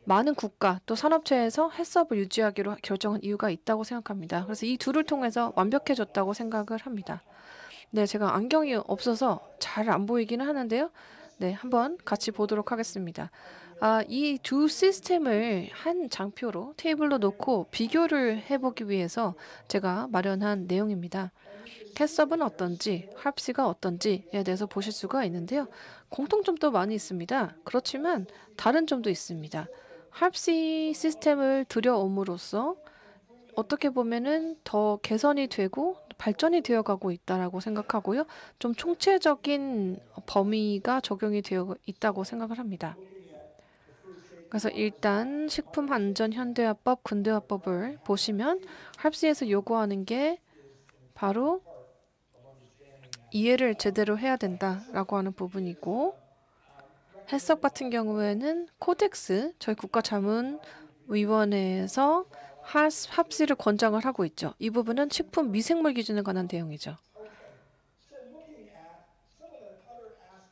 많은 국가 또 산업체에서 해썹을 유지하기로 결정한 이유가 있다고 생각합니다. 그래서 이 둘을 통해서 완벽해졌다고 생각을 합니다. 네, 제가 안경이 없어서 잘 안 보이기는 하는데요. 네, 한번 같이 보도록 하겠습니다. 아, 이 두 시스템을 한 장표로 테이블로 놓고 비교를 해보기 위해서 제가 마련한 내용입니다. 해썹은 어떤지, 합시가 어떤지에 대해서 보실 수가 있는데요. 공통점도 많이 있습니다. 그렇지만 다른 점도 있습니다. 할시 시스템을 들여옴으로써 어떻게 보면은 더 개선이 되고 발전이 되어가고 있다라고 생각하고요. 좀 총체적인 범위가 적용이 되어 있다고 생각을 합니다. 그래서 일단 식품 안전 현대화법 근대화법을 보시면 할시에서 요구하는 게 바로 이해를 제대로 해야 된다라고 하는 부분이고 해석 같은 경우에는 코덱스 저희 국가자문위원회에서 합시를 권장을 하고 있죠. 이 부분은 식품 미생물 기준에 관한 내용이죠.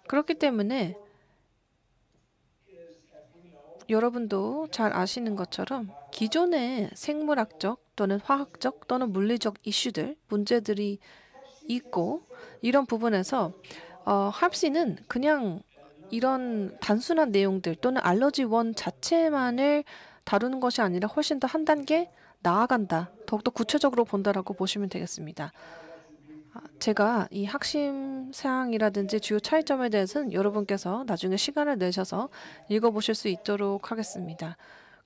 그렇기 때문에 여러분도 잘 아시는 것처럼 기존의 생물학적 또는 화학적 또는 물리적 이슈들, 문제들이 있고 이런 부분에서 어, 합시는 그냥 이런 단순한 내용들 또는 알러지 원 자체만을 다루는 것이 아니라 훨씬 더 한 단계 나아간다. 더욱더 구체적으로 본다라고 보시면 되겠습니다. 아, 제가 이 학심 사항이라든지 주요 차이점에 대해서는 여러분께서 나중에 시간을 내셔서 읽어보실 수 있도록 하겠습니다.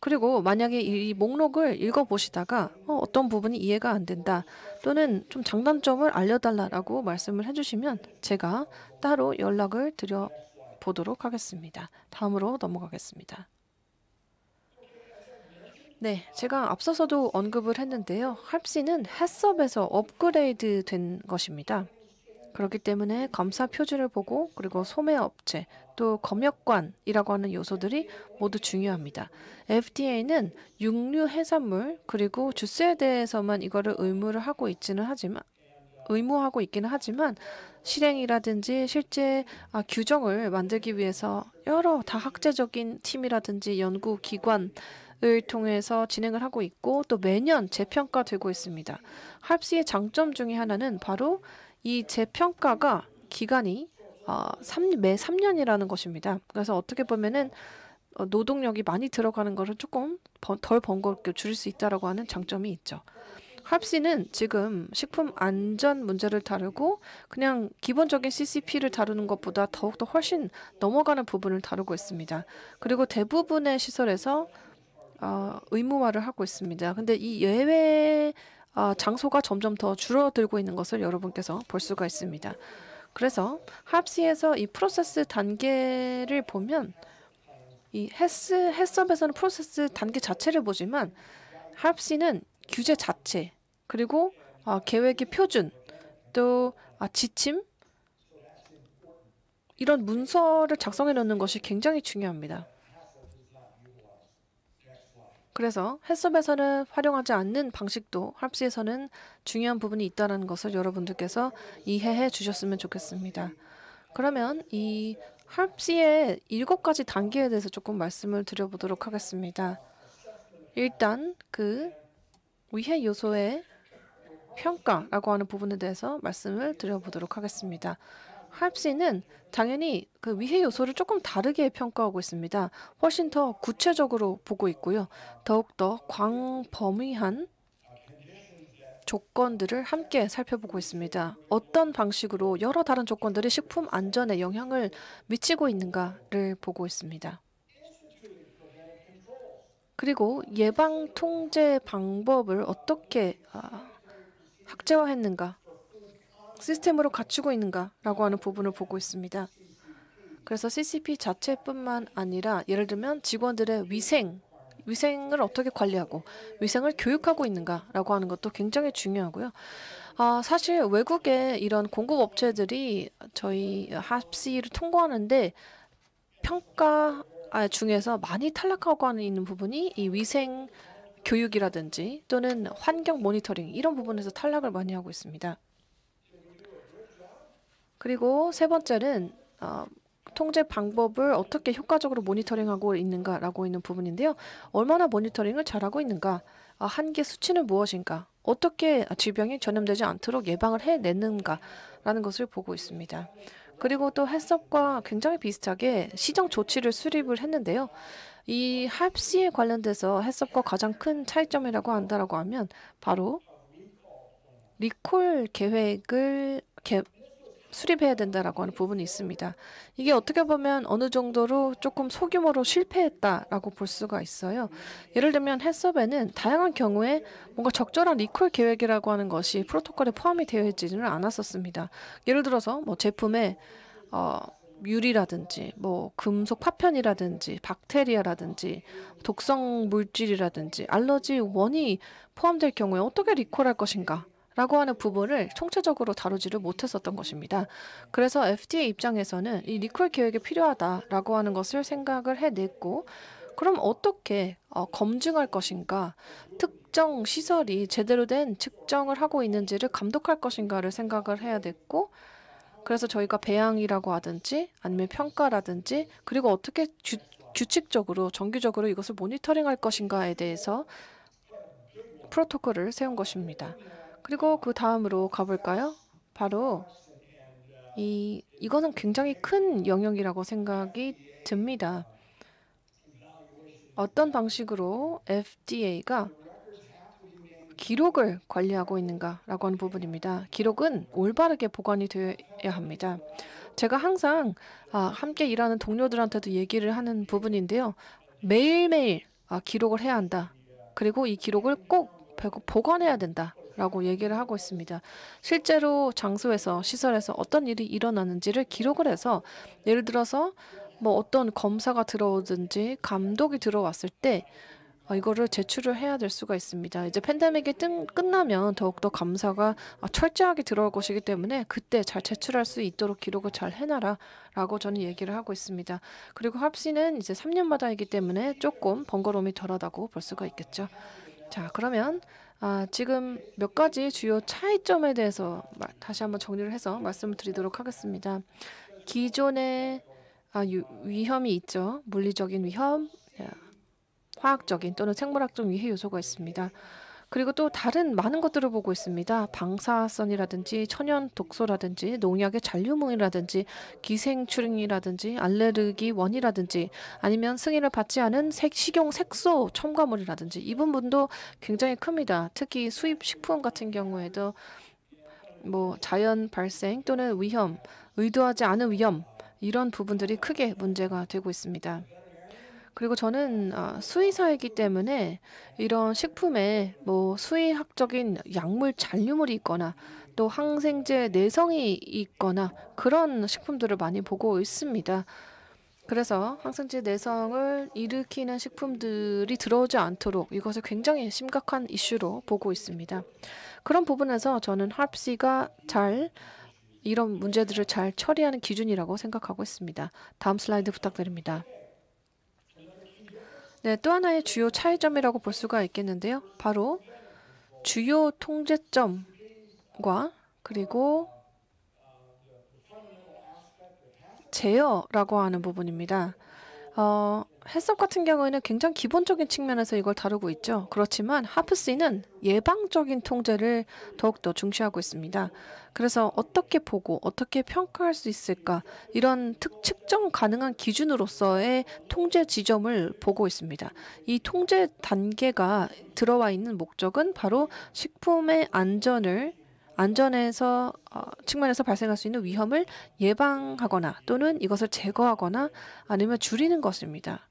그리고 만약에 이 목록을 읽어보시다가 어, 떤 부분이 이해가 안 된다 또는 좀 장단점을 알려달라고 말씀을 해주시면 제가 따로 연락을 드려 보도록 하겠습니다. 다음으로 넘어가겠습니다. 네, 제가 앞서서도 언급을 했는데요. 합씨는핫섭에서 업그레이드 된 것입니다. 그렇기 때문에 검사 표지를 보고 그리고 소매업체 또 검역관이라고 하는 요소들이 모두 중요합니다. FDA는 육류 해산물 그리고 주스에 대해서만 이거를 의무를 하고 있지는 하지만 의무하고 있기는 하지만 실행이라든지 실제 아, 규정을 만들기 위해서 여러 다학제적인 팀이라든지 연구 기관을 통해서 진행을 하고 있고 또 매년 재평가되고 있습니다. 할프의 장점 중의 하나는 바로 이 재평가가 기간이 어, 3, 매 3년이라는 것입니다. 그래서 어떻게 보면은 어, 노동력이 많이 들어가는 것을 조금 덜 번거롭게 줄일 수 있다라고 하는 장점이 있죠. 합씨는 지금 식품 안전 문제를 다루고 그냥 기본적인 CCP를 다루는 것보다 더욱더 훨씬 넘어가는 부분을 다루고 있습니다. 그리고 대부분의 시설에서 어, 의무화를 하고 있습니다. 근데 이 예외 어, 장소가 점점 더 줄어들고 있는 것을 여러분께서 볼 수가 있습니다. 그래서 합씨에서이 프로세스 단계를 보면 이헬스헬스업에서는 프로세스 단계 자체를 보지만 합시는 규제 자체 그리고 어, 계획의 표준 또 아, 지침 이런 문서를 작성해 놓는 것이 굉장히 중요합니다. 그래서 해썹에서는 활용하지 않는 방식도 합시에서는 중요한 부분이 있다는 것을 여러분들께서 이해해 주셨으면 좋겠습니다. 그러면 이 합시의 일곱 가지 단계에 대해서 조금 말씀을 드려보도록 하겠습니다. 일단 그 위해 요소의 평가라고 하는 부분에 대해서 말씀을 드려보도록 하겠습니다. 할프는 당연히 그 위해 요소를 조금 다르게 평가하고 있습니다. 훨씬 더 구체적으로 보고 있고요. 더욱더 광범위한 조건들을 함께 살펴보고 있습니다. 어떤 방식으로 여러 다른 조건들이 식품 안전에 영향을 미치고 있는가를 보고 있습니다. 그리고 예방 통제 방법을 어떻게 학제화했는가, 아, 시스템으로 갖추고 있는가라고 하는 부분을 보고 있습니다. 그래서 CCP 자체뿐만 아니라 예를 들면 직원들의 위생, 위생을 어떻게 관리하고 위생을 교육하고 있는가라고 하는 것도 굉장히 중요하고요. 아, 사실 외국의 이런 공급 업체들이 저희 합시를 통과하는데 평가 아, 중에서 많이 탈락하고 있는 부분이 이 위생 교육이라든지 또는 환경 모니터링 이런 부분에서 탈락을 많이 하고 있습니다. 그리고 세 번째는 어, 통제 방법을 어떻게 효과적으로 모니터링하고 있는가라고 있는 부분인데요. 얼마나 모니터링을 잘하고 있는가, 아, 한계 수치는 무엇인가, 어떻게 질병이 전염되지 않도록 예방을 해내는가라는 것을 보고 있습니다. 그리고 또해석과 굉장히 비슷하게 시정 조치를 수립을 했는데요. 이 합시에 관련돼서 해썹과 가장 큰 차이점이라고 한다라고 하면 바로 리콜 계획을 수립해야 된다라고 하는 부분이 있습니다. 이게 어떻게 보면 어느 정도로 조금 소규모로 실패했다라고 볼 수가 있어요. 예를 들면 헬섭에는 다양한 경우에 뭔가 적절한 리콜 계획이라고 하는 것이 프로토콜에 포함이 되어 있지는 않았었습니다. 예를 들어서 뭐 제품에 어, 유리라든지 뭐 금속 파편이라든지 박테리아라든지 독성 물질이라든지 알러지 원이 포함될 경우에 어떻게 리콜할 것인가 라고 하는 부분을 총체적으로 다루지를 못했었던 것입니다. 그래서 FDA 입장에서는 이 리콜 계획이 필요하다라고 하는 것을 생각을 해냈고 그럼 어떻게 어, 검증할 것인가 특정 시설이 제대로 된 측정을 하고 있는지를 감독할 것인가를 생각을 해야 됐고 그래서 저희가 배양이라고 하든지 아니면 평가라든지 그리고 어떻게 규, 규칙적으로 정규적으로 이것을 모니터링할 것인가에 대해서 프로토콜을 세운 것입니다. 그리고 그 다음으로 가볼까요? 바로 이 이거는 굉장히 큰 영역이라고 생각이 듭니다. 어떤 방식으로 FDA가 기록을 관리하고 있는가라고 하는 부분입니다. 기록은 올바르게 보관이 되어야 합니다. 제가 항상 아, 함께 일하는 동료들한테도 얘기를 하는 부분인데요. 매일매일 아, 기록을 해야 한다. 그리고 이 기록을 꼭 보관해야 된다. 라고 얘기를 하고 있습니다. 실제로 장소에서 시설에서 어떤 일이 일어나는지를 기록을 해서 예를 들어서 뭐 어떤 검사가 들어오든지 감독이 들어왔을 때 어, 이거를 제출을 해야 될 수가 있습니다. 이제 팬데믹이 뜬, 끝나면 더욱더 감사가 어, 철저하게 들어올 것이기 때문에 그때 잘 제출할 수 있도록 기록을 잘 해놔라 라고 저는 얘기를 하고 있습니다. 그리고 합시는 이제 3년마다이기 때문에 조금 번거로움이 덜하다고 볼 수가 있겠죠. 자, 그러면 아, 지금 몇 가지 주요 차이점에 대해서 다시 한번 정리를 해서 말씀을 드리도록 하겠습니다. 기존의 아, 유, 위험이 있죠. 물리적인 위험, 예, 화학적인 또는 생물학적 위해 요소가 있습니다. 그리고 또 다른 많은 것들을 보고 있습니다. 방사선이라든지 천연 독소라든지 농약의 잔류물이라든지 기생충이라든지 알레르기 원이라든지 아니면 승인을 받지 않은 색, 식용 색소 첨가물이라든지 이 부분도 굉장히 큽니다. 특히 수입 식품 같은 경우에도 뭐 자연 발생 또는 위험, 의도하지 않은 위험 이런 부분들이 크게 문제가 되고 있습니다. 그리고 저는 아, 수의사이기 때문에 이런 식품에 뭐 수의학적인 약물 잔류물이 있거나 또 항생제 내성이 있거나 그런 식품들을 많이 보고 있습니다. 그래서 항생제 내성을 일으키는 식품들이 들어오지 않도록 이것을 굉장히 심각한 이슈로 보고 있습니다. 그런 부분에서 저는 합시가 잘 이런 문제들을 잘 처리하는 기준이라고 생각하고 있습니다. 다음 슬라이드 부탁드립니다. 네, 또 하나의 주요 차이점이라고 볼 수가 있겠는데요. 바로 주요 통제점과 그리고 제어라고 하는 부분입니다. 어, 해썹 같은 경우에는 굉장히 기본적인 측면에서 이걸 다루고 있죠. 그렇지만 하프스는 예방적인 통제를 더욱더 중시하고 있습니다. 그래서 어떻게 보고 어떻게 평가할 수 있을까 이런 특, 측정 가능한 기준으로서의 통제 지점을 보고 있습니다. 이 통제 단계가 들어와 있는 목적은 바로 식품의 안전을 안전에서 어, 측면에서 발생할 수 있는 위험을 예방하거나 또는 이것을 제거하거나 아니면 줄이는 것입니다.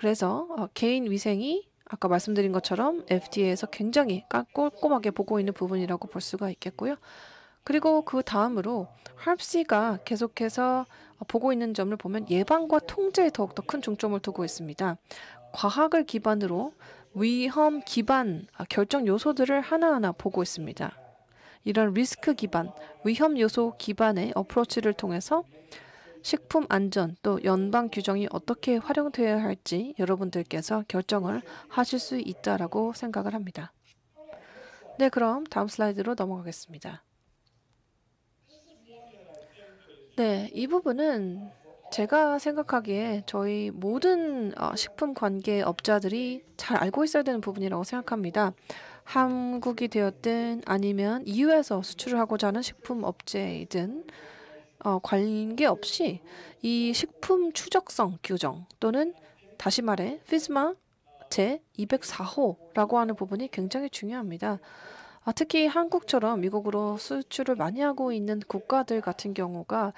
그래서 어, 개인 위생이 아까 말씀드린 것처럼 FDA에서 굉장히 꼼꼼하게 보고 있는 부분이라고 볼 수가 있겠고요. 그리고 그 다음으로 할프씨가 계속해서 보고 있는 점을 보면 예방과 통제에 더욱더 큰 중점을 두고 있습니다. 과학을 기반으로 위험 기반 아, 결정 요소들을 하나하나 보고 있습니다. 이런 리스크 기반, 위험 요소 기반의 어프로치를 통해서 식품 안전 또 연방 규정이 어떻게 활용되어야 할지 여러분들께서 결정을 하실 수 있다라고 생각을 합니다. 네, 그럼 다음 슬라이드로 넘어가겠습니다. 네, 이 부분은 제가 생각하기에 저희 모든 어, 식품 관계 업자들이 잘 알고 있어야 되는 부분이라고 생각합니다. 한국이 되었든 아니면 EU에서 수출을 하고자 하는 식품 업체이든 어, 관계없이 이 식품 추적성 규정 또는 다시 말해 피스마 제 204호라고 하는 부분이 굉장히 중요합니다. 아, 특히 한국처럼 미국으로 수출을 많이 하고 있는 국가들 같은 경우가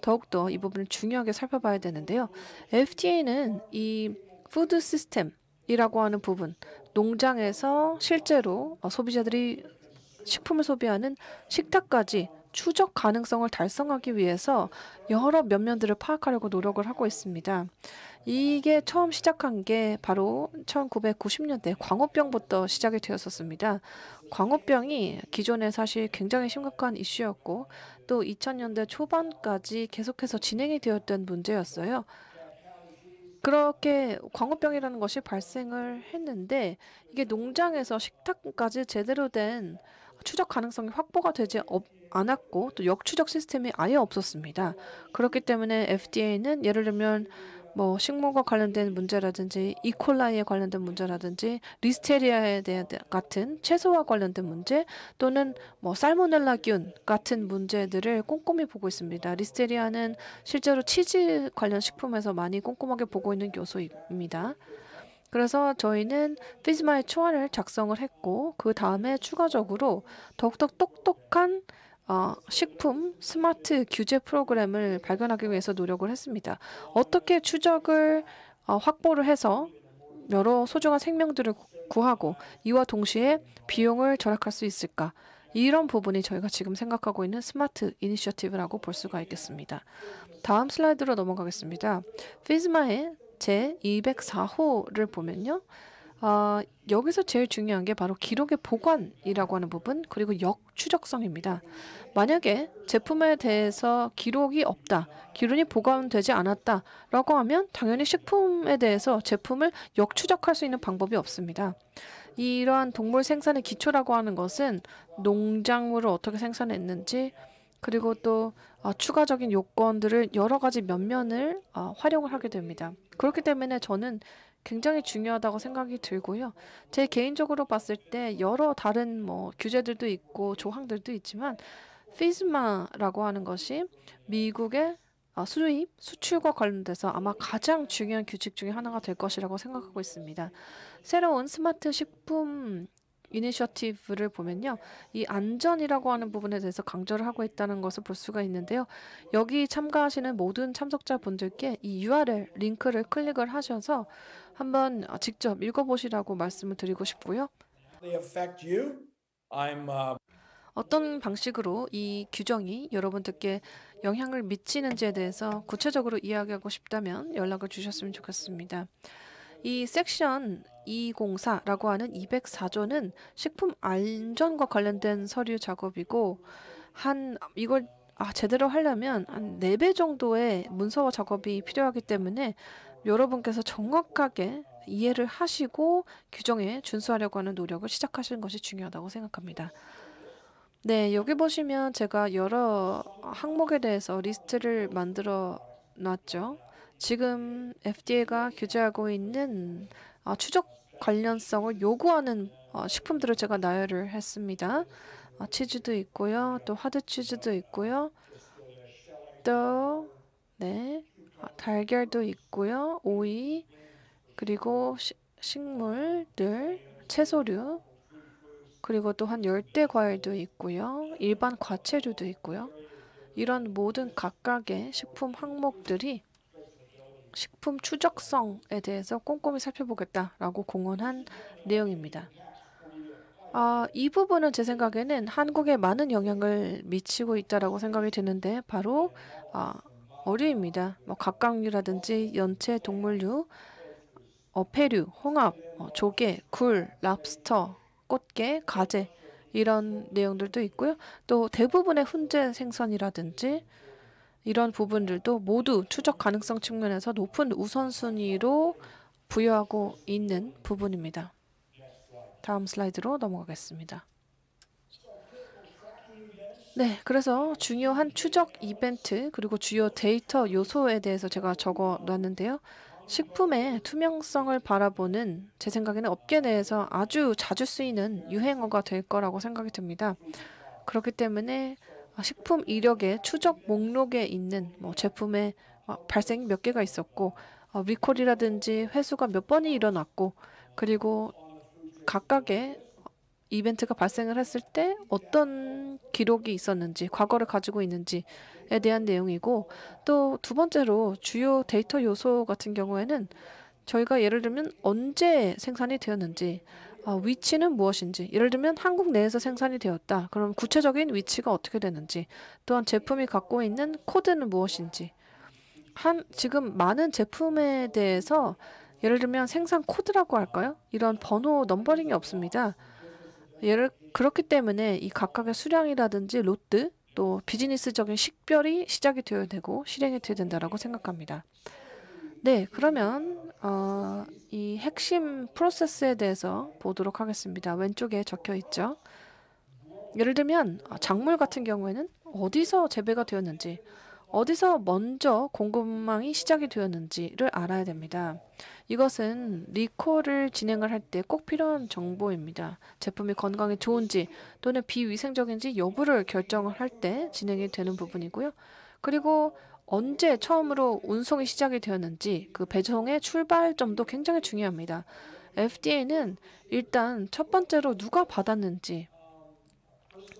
더욱더 이 부분을 중요하게 살펴봐야 되는데요. FTA는 이 푸드 시스템이라고 하는 부분, 농장에서 실제로 어, 소비자들이 식품을 소비하는 식탁까지 추적 가능성을 달성하기 위해서 여러 면면들을 파악하려고 노력을 하고 있습니다. 이게 처음 시작한 게 바로 1990년대 광우병부터 시작이 되었었습니다. 광우병이 기존에 사실 굉장히 심각한 이슈였고 또 2000년대 초반까지 계속해서 진행이 되었던 문제였어요. 그렇게 광우병이라는 것이 발생을 했는데 이게 농장에서 식탁까지 제대로 된 추적 가능성이 확보가 되지 않았고 또 역추적 시스템이 아예 없었습니다. 그렇기 때문에 FDA는 예를 들면 뭐 식물과 관련된 문제라든지 이콜라이에 관련된 문제라든지 리스테리아에 대한 같은 채소와 관련된 문제 또는 뭐 살모넬라균 같은 문제들을 꼼꼼히 보고 있습니다. 리스테리아는 실제로 치즈 관련 식품에서 많이 꼼꼼하게 보고 있는 요소입니다. 그래서 저희는 피즈마의 초안을 작성을 했고 그 다음에 추가적으로 더욱더 똑똑한 어, 식품 스마트 규제 프로그램을 발견하기 위해서 노력을 했습니다. 어떻게 추적을 어, 확보를 해서 여러 소중한 생명들을 구하고 이와 동시에 비용을 절약할 수 있을까? 이런 부분이 저희가 지금 생각하고 있는 스마트 이니셔티브라고 볼 수가 있겠습니다. 다음 슬라이드로 넘어가겠습니다. 피즈마의 제 204호를 보면요. 어, 여기서 제일 중요한 게 바로 기록의 보관이라고 하는 부분 그리고 역추적성입니다. 만약에 제품에 대해서 기록이 없다, 기록이 보관되지 않았다라고 하면 당연히 식품에 대해서 제품을 역추적할 수 있는 방법이 없습니다. 이러한 동물 생산의 기초라고 하는 것은 농작물을 어떻게 생산했는지 그리고 또 어, 추가적인 요건들을 여러 가지 면면을 어, 활용을 하게 됩니다. 그렇기 때문에 저는 굉장히 중요하다고 생각이 들고요. 제 개인적으로 봤을 때 여러 다른 뭐 규제들도 있고 조항들도 있지만 피즈마라고 하는 것이 미국의 아, 수입, 수출과 관련돼서 아마 가장 중요한 규칙 중에 하나가 될 것이라고 생각하고 있습니다. 새로운 스마트 식품 이니셔티브를 보면요. 이 안전이라고 하는 부분에 대해서 강조를 하고 있다는 것을 볼 수가 있는데요. 여기 참가하시는 모든 참석자분들께 이 URL 링크를 클릭을 하셔서 한번 직접 읽어보시라고 말씀을 드리고 싶고요. Uh, 어떤 방식으로 이 규정이 여러분들께 영향을 미치는지에 대해서 구체적으로 이야기하고 싶다면 연락을 주셨으면 좋겠습니다. 이 섹션 204라고 하는 204조는 식품 안전과 관련된 서류 작업이고 한 이걸 아, 제대로 하려면 한 4배 정도의 문서 작업이 필요하기 때문에 여러분께서 정확하게 이해를 하시고 규정에 준수하려고 하는 노력을 시작하시는 것이 중요하다고 생각합니다. 네, 여기 보시면 제가 여러 항목에 대해서 리스트를 만들어 놨죠. 지금 FDA가 규제하고 있는 어, 추적 관련성을 요구하는 어, 식품들을 제가 나열을 했습니다. 어, 치즈도 있고요. 또 하드 치즈도 있고요. 또 네, 달걀도 있고요. 오이 그리고 시, 식물들, 채소류 그리고 또 한 열대 과일도 있고요. 일반 과채류도 있고요. 이런 모든 각각의 식품 항목들이 식품 추적성에 대해서 꼼꼼히 살펴보겠다라고 공언한 내용입니다. 아, 이 부분은 제 생각에는 한국에 많은 영향을 미치고 있다라 생각이 드는데 바로 아, 어류입니다. 뭐 각각류라든지 연체 동물류, 어패류, 홍합, 어, 조개, 굴, 랍스터, 꽃게, 가재 이런 내용들도 있고요. 또 대부분의 훈제 생선이라든지 이런 부분들도 모두 추적 가능성 측면에서 높은 우선순위로 부여하고 있는 부분입니다. 다음 슬라이드로 넘어가겠습니다. 네, 그래서 중요한 추적 이벤트 그리고 주요 데이터 요소에 대해서 제가 적어 놨는데요. 식품의 투명성을 바라보는 제 생각에는 업계 내에서 아주 자주 쓰이는 유행어가 될 거라고 생각이 듭니다. 그렇기 때문에 아, 식품 이력의 추적 목록에 있는 뭐 제품의 어, 발생이 몇 개가 있었고 어, 리콜이라든지 회수가 몇 번이 일어났고 그리고 각각의 이벤트가 발생을 했을 때 어떤 기록이 있었는지, 과거를 가지고 있는지에 대한 내용이고 또 두 번째로 주요 데이터 요소 같은 경우에는 저희가 예를 들면 언제 생산이 되었는지, 어, 위치는 무엇인지, 예를 들면 한국 내에서 생산이 되었다. 그럼 구체적인 위치가 어떻게 되는지, 또한 제품이 갖고 있는 코드는 무엇인지, 한 지금 많은 제품에 대해서 예를 들면 생산 코드라고 할까요? 이런 번호 넘버링이 없습니다. 예를 그렇기 때문에 이 각각의 수량이라든지 로트 또 비즈니스적인 식별이 시작이 되어야 되고 실행이 되어야 된다라고 생각합니다. 네, 그러면 어, 이 핵심 프로세스에 대해서 보도록 하겠습니다. 왼쪽에 적혀 있죠. 예를 들면 어, 작물 같은 경우에는 어디서 재배가 되었는지 어디서 먼저 공급망이 시작이 되었는지를 알아야 됩니다. 이것은 리콜을 진행을 할 때 꼭 필요한 정보입니다. 제품이 건강에 좋은지 또는 비위생적인지 여부를 결정을 할 때 진행이 되는 부분이고요. 그리고 언제 처음으로 운송이 시작이 되었는지 그 배송의 출발점도 굉장히 중요합니다. FDA는 일단 첫 번째로 누가 받았는지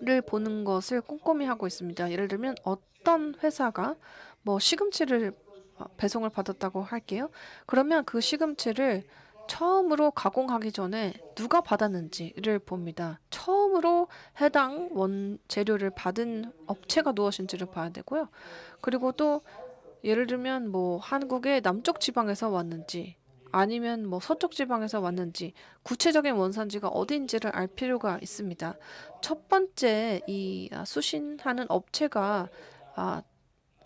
를 보는 것을 꼼꼼히 하고 있습니다. 예를 들면 어떤 회사가 뭐 시금치를 어, 배송을 받았다고 할게요. 그러면 그 시금치를 처음으로 가공하기 전에 누가 받았는지를 봅니다. 처음으로 해당 원 재료를 받은 업체가 무엇인지를 봐야 되고요. 그리고 또 예를 들면 뭐 한국의 남쪽 지방에서 왔는지 아니면 뭐 서쪽 지방에서 왔는지 구체적인 원산지가 어디인지를 알 필요가 있습니다. 첫 번째 이 아 수신하는 업체가 아,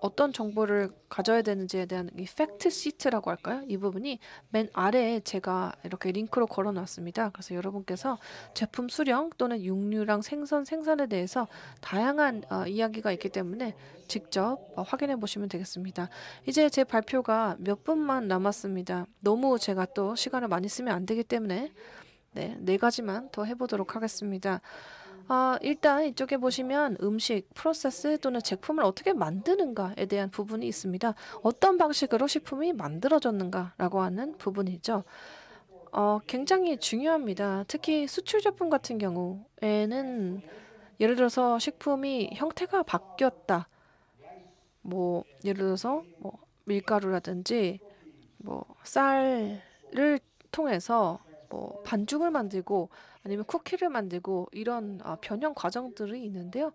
어떤 정보를 가져야 되는지에 대한 이 팩트 시트라고 할까요? 이 부분이 맨 아래에 제가 이렇게 링크로 걸어 놨습니다. 그래서 여러분께서 제품 수령 또는 육류랑 생선, 생산에 대해서 다양한 어, 이야기가 있기 때문에 직접 어, 확인해 보시면 되겠습니다. 이제 제 발표가 몇 분만 남았습니다. 너무 제가 또 시간을 많이 쓰면 안 되기 때문에 네, 네 가지만 더 해보도록 하겠습니다. 아, 일단 이쪽에 보시면 음식, 프로세스 또는 제품을 어떻게 만드는가에 대한 부분이 있습니다. 어떤 방식으로 식품이 만들어졌는가라고 하는 부분이죠. 어, 굉장히 중요합니다. 특히 수출 제품 같은 경우에는 예를 들어서 식품이 형태가 바뀌었다. 뭐 예를 들어서 뭐 밀가루라든지 뭐 쌀을 통해서 뭐 반죽을 만들고 아니면 쿠키를 만들고 이런 아, 변형 과정들이 있는데요.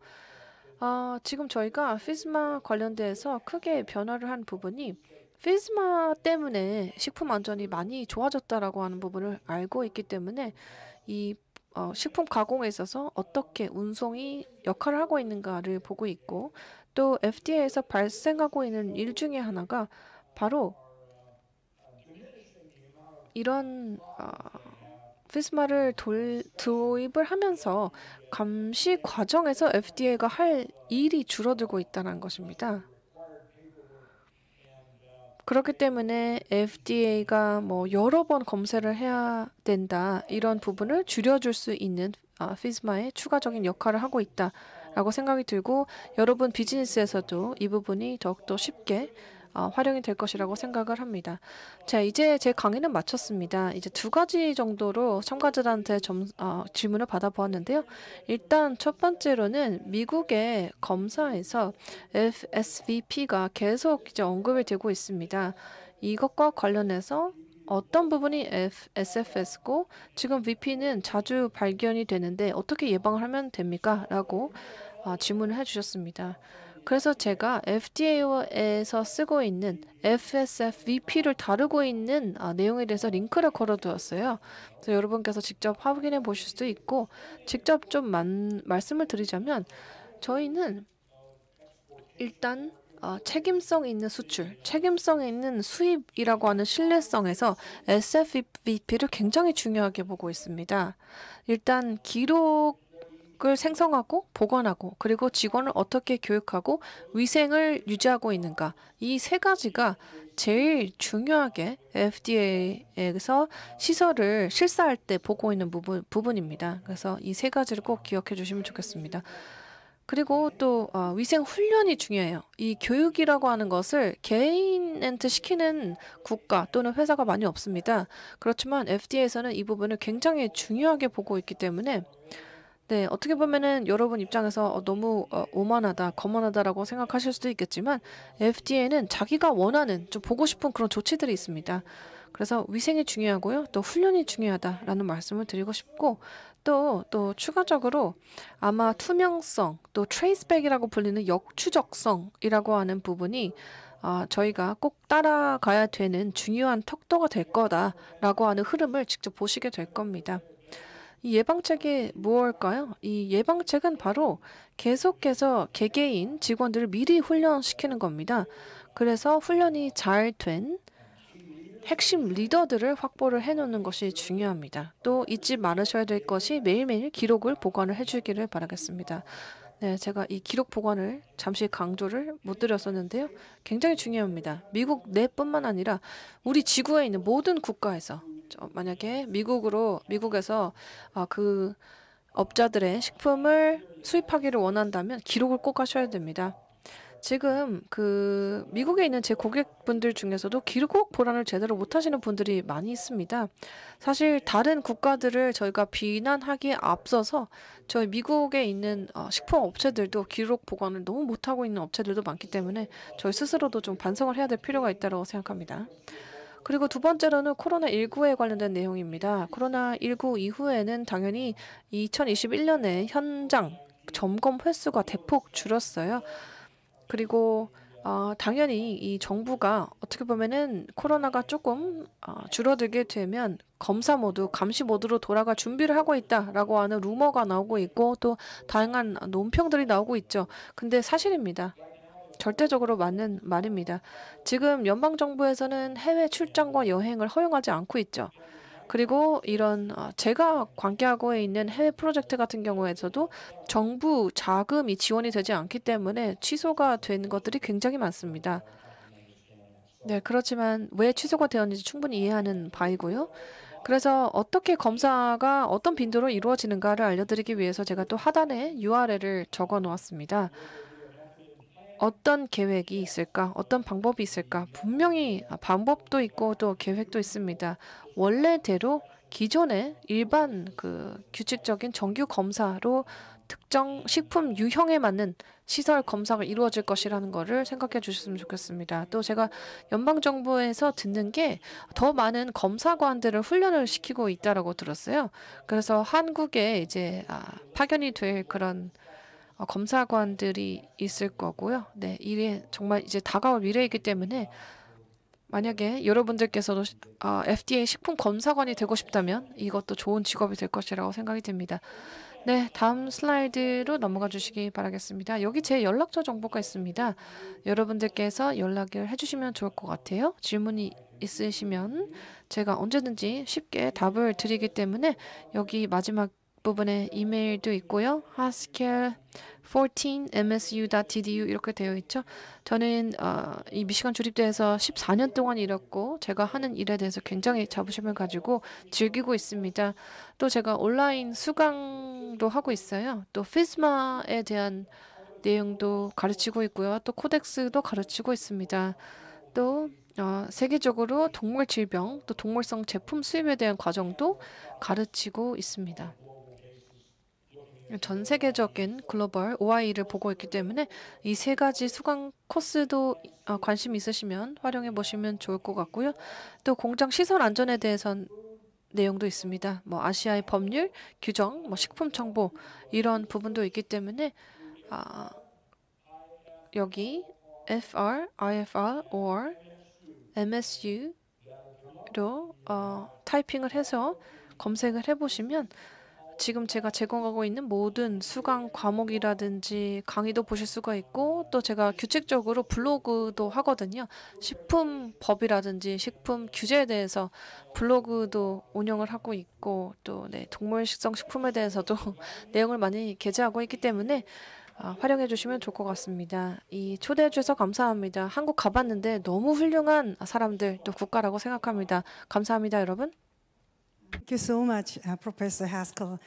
아, 지금 저희가 피스마 관련돼서 크게 변화를 한 부분이 피스마 때문에 식품 안전이 많이 좋아졌다라고 하는 부분을 알고 있기 때문에 이 어, 식품 가공에 있어서 어떻게 운송이 역할을 하고 있는가를 보고 있고 또 FDA에서 발생하고 있는 일 중에 하나가 바로 이런 어, 피스마를 돌, 도입을 하면서 감시 과정에서 FDA가 할 일이 줄어들고 있다는 것입니다. 그렇기 때문에 FDA가 뭐 여러 번 검사를 해야 된다 이런 부분을 줄여줄 수 있는 아, 피스마의 추가적인 역할을 하고 있다라고 생각이 들고 여러분 비즈니스에서도 이 부분이 더욱더 쉽게 아, 활용이 될 것이라고 생각을 합니다. 자, 이제 제 강의는 마쳤습니다. 이제 두 가지 정도로 참가자들한테 점, 어, 질문을 받아보았는데요. 일단 첫 번째로는 미국의 검사에서 FSVP가 계속 이제 언급이 되고 있습니다. 이것과 관련해서 어떤 부분이 SFS고 지금 VP는 자주 발견이 되는데 어떻게 예방을 하면 됩니까? 라고 아, 질문을 해주셨습니다. 그래서 제가 FDA에서 쓰고 있는 FSFVP를 다루고 있는 아, 내용에 대해서 링크를 걸어두었어요. 그래서 여러분께서 직접 확인해 보실 수도 있고 직접 좀 만, 말씀을 드리자면 저희는 일단 어, 책임성 있는 수출, 책임성 있는 수입이라고 하는 신뢰성에서 SFVP를 굉장히 중요하게 보고 있습니다. 일단 기록 교육을 생성하고 보관하고 그리고 직원을 어떻게 교육하고 위생을 유지하고 있는가 이 세 가지가 제일 중요하게 FDA에서 시설을 실사할 때 보고 있는 부분, 부분입니다. 그래서 이 세 가지를 꼭 기억해 주시면 좋겠습니다. 그리고 또 어, 위생 훈련이 중요해요. 이 교육이라고 하는 것을 개인한테 시키는 국가 또는 회사가 많이 없습니다. 그렇지만 FDA에서는 이 부분을 굉장히 중요하게 보고 있기 때문에 네, 어떻게 보면은 여러분 입장에서 어, 너무 어, 오만하다, 거만하다라고 생각하실 수도 있겠지만 FDA는 자기가 원하는 좀 보고 싶은 그런 조치들이 있습니다. 그래서 위생이 중요하고요. 또 훈련이 중요하다라는 말씀을 드리고 싶고 또, 또 추가적으로 아마 투명성, 또 트레이스백이라고 불리는 역추적성이라고 하는 부분이 아, 저희가 꼭 따라가야 되는 중요한 턱도가 될 거다라고 하는 흐름을 직접 보시게 될 겁니다. 이 예방책이 무엇일까요? 이 예방책은 바로 계속해서 개개인 직원들을 미리 훈련시키는 겁니다. 그래서 훈련이 잘 된 핵심 리더들을 확보를 해놓는 것이 중요합니다. 또 잊지 말으셔야 될 것이 매일매일 기록을 보관을 해주기를 바라겠습니다. 네, 제가 이 기록 보관을 잠시 강조를 못 드렸었는데요. 굉장히 중요합니다. 미국 내뿐만 아니라 우리 지구에 있는 모든 국가에서 어, 만약에 미국으로 미국에서 아, 그 업자들의 식품을 수입하기를 원한다면 기록을 꼭 하셔야 됩니다. 지금 그 미국에 있는 제 고객분들 중에서도 기록 보관을 제대로 못하시는 분들이 많이 있습니다. 사실 다른 국가들을 저희가 비난하기에 앞서서 저희 미국에 있는 어, 식품 업체들도 기록 보관을 너무 못하고 있는 업체들도 많기 때문에 저희 스스로도 좀 반성을 해야 될 필요가 있다고 생각합니다. 그리고 두 번째로는 코로나19에 관련된 내용입니다. 코로나19 이후에는 당연히 2021년에 현장 점검 횟수가 대폭 줄었어요. 그리고 어, 당연히 이 정부가 어떻게 보면은 코로나가 조금 어, 줄어들게 되면 검사 모두 감시 모드로 돌아가 준비를 하고 있다라고 하는 루머가 나오고 있고 또 다양한 논평들이 나오고 있죠. 근데 사실입니다. 절대적으로 맞는 말입니다. 지금 연방 정부에서는 해외 출장과 여행을 허용하지 않고 있죠. 그리고 이런 어, 제가 관계하고 있는 해외 프로젝트 같은 경우에서도 정부 자금이 지원이 되지 않기 때문에 취소가 된 것들이 굉장히 많습니다. 네, 그렇지만 왜 취소가 되었는지 충분히 이해하는 바이고요. 그래서 어떻게 검사가 어떤 빈도로 이루어지는가를 알려드리기 위해서 제가 또 하단에 URL을 적어 놓았습니다. 어떤 계획이 있을까? 어떤 방법이 있을까? 분명히 아, 방법도 있고 또 계획도 있습니다. 원래대로 기존의 일반 그 규칙적인 정규 검사로 특정 식품 유형에 맞는 시설 검사가 이루어질 것이라는 것을 생각해 주셨으면 좋겠습니다. 또 제가 연방 정부에서 듣는 게 더 많은 검사관들을 훈련을 시키고 있다고 들었어요. 그래서 한국에 이제 아, 파견이 될 그런 어, 검사관들이 있을 거고요. 네, 이게 정말 이제 다가올 미래이기 때문에 만약에 여러분들께서도 FDA 어, 식품 검사관이 되고 싶다면 이것도 좋은 직업이 될 것이라고 생각이 듭니다. 네, 다음 슬라이드로 넘어가 주시기 바라겠습니다. 여기 제 연락처 정보가 있습니다. 여러분들께서 연락을 해주시면 좋을 것 같아요. 질문이 있으시면 제가 언제든지 쉽게 답을 드리기 때문에 여기 마지막 부분에 이메일도 있고요. haskell14msu.edu 이렇게 되어 있죠. 저는 어, 이 미시간 주립대에서 14년 동안 일했고 제가 하는 일에 대해서 굉장히 자부심을 가지고 즐기고 있습니다. 또 제가 온라인 수강도 하고 있어요. 또 피스마에 대한 내용도 가르치고 있고요. 또 코덱스도 가르치고 있습니다. 또 어, 세계적으로 동물 질병, 또 동물성 제품 수입에 대한 과정도 가르치고 있습니다. 전 세계적인 글로벌 OI를 보고 있기 때문에 이 세 가지 수강 코스도 어, 관심 있으시면 활용해 보시면 좋을 것 같고요. 또 공장 시설 안전에 대해선 내용도 있습니다. 뭐 아시아의 법률, 규정, 뭐 식품 정보 이런 부분도 있기 때문에 아, 여기 FR, IFR, OR, MSU로 어, 타이핑을 해서 검색을 해보시면 지금 제가 제공하고 있는 모든 수강 과목이라든지 강의도 보실 수가 있고 또 제가 규칙적으로 블로그도 하거든요. 식품법이라든지 식품 규제에 대해서 블로그도 운영을 하고 있고 또 네, 동물 식성 식품에 대해서도 *laughs* 내용을 많이 게재하고 있기 때문에 아, 활용해 주시면 좋을 것 같습니다. 이 초대해 주셔서 감사합니다. 한국 가봤는데 너무 훌륭한 사람들 또 국가라고 생각합니다. 감사합니다, 여러분. Thank you so much, uh, Professor Haskell.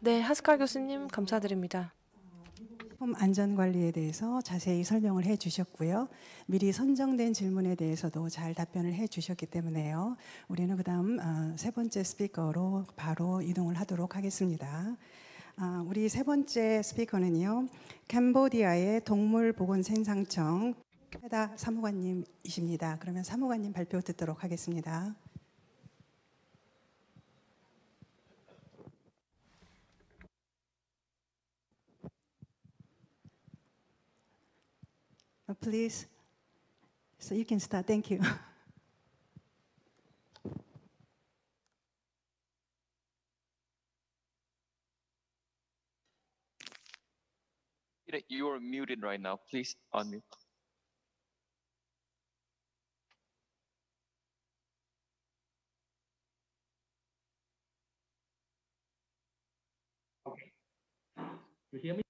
네, 하스칼 교수님 감사드립니다. 품 안전 관리에 대해서 자세히 설명을 해 주셨고요. 미리 선정된 질문에 대해서도 잘 답변을 해 주셨기 때문에요. 우리는 그다음 어, 세 번째 스피커로 바로 이동을 하도록 하겠습니다. 아, 우리 세 번째 스피커는요. 캄보디아의 동물보건생산청 페다 사무관님이십니다. 그러면 사무관님 발표 듣도록 하겠습니다. Uh, please. So you can start. Thank you. *laughs* You are muted right now. Please unmute. Okay. You hear me?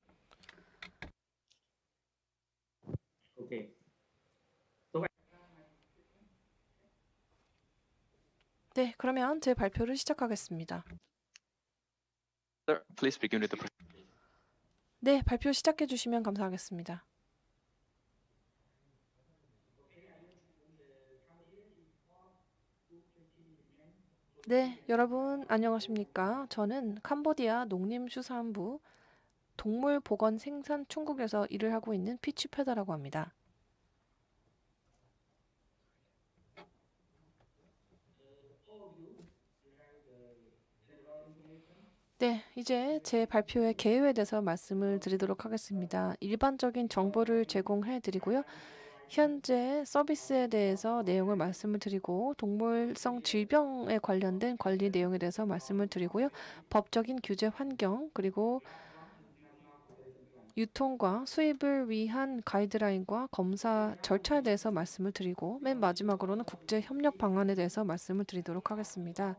네, 그러면 제 발표를 시작하겠습니다. Sir, please begin with the 네, 발표 시작해 주시면 감사하겠습니다. 네, 여러분 안녕하십니까? 저는 캄보디아 농림수산부 동물보건생산총국에서 일을 하고 있는 피치페더라고 합니다. 네, 이제 제 발표의 개요에 대해서 말씀을 드리도록 하겠습니다. 일반적인 정보를 제공해 드리고요. 현재 서비스에 대해서 내용을 말씀을 드리고 동물성 질병에 관련된 관리 내용에 대해서 말씀을 드리고요. 법적인 규제 환경 그리고 유통과 수입을 위한 가이드라인과 검사 절차에 대해서 말씀을 드리고 맨 마지막으로는 국제 협력 방안에 대해서 말씀을 드리도록 하겠습니다.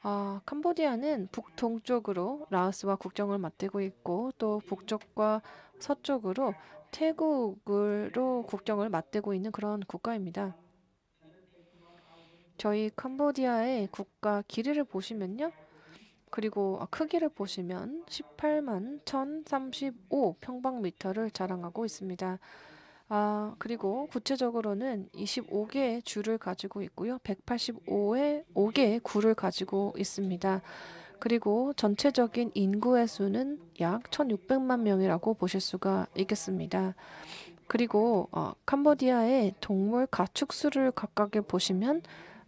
아, 캄보디아는 북동쪽으로 라오스와 국경을 맞대고 있고 또 북쪽과 서쪽으로 태국으로 국경을 맞대고 있는 그런 국가입니다. 저희 캄보디아의 국가 길이를 보시면요. 그리고 아, 크기를 보시면 18만 1035 평방미터를 자랑하고 있습니다. 아, 그리고 구체적으로는 25개의 줄을 가지고 있고요. 185의 5개의 구를 가지고 있습니다. 그리고 전체적인 인구의 수는 약 1,600만 명이라고 보실 수가 있겠습니다. 그리고 어, 캄보디아의 동물 가축 수를 각각에 보시면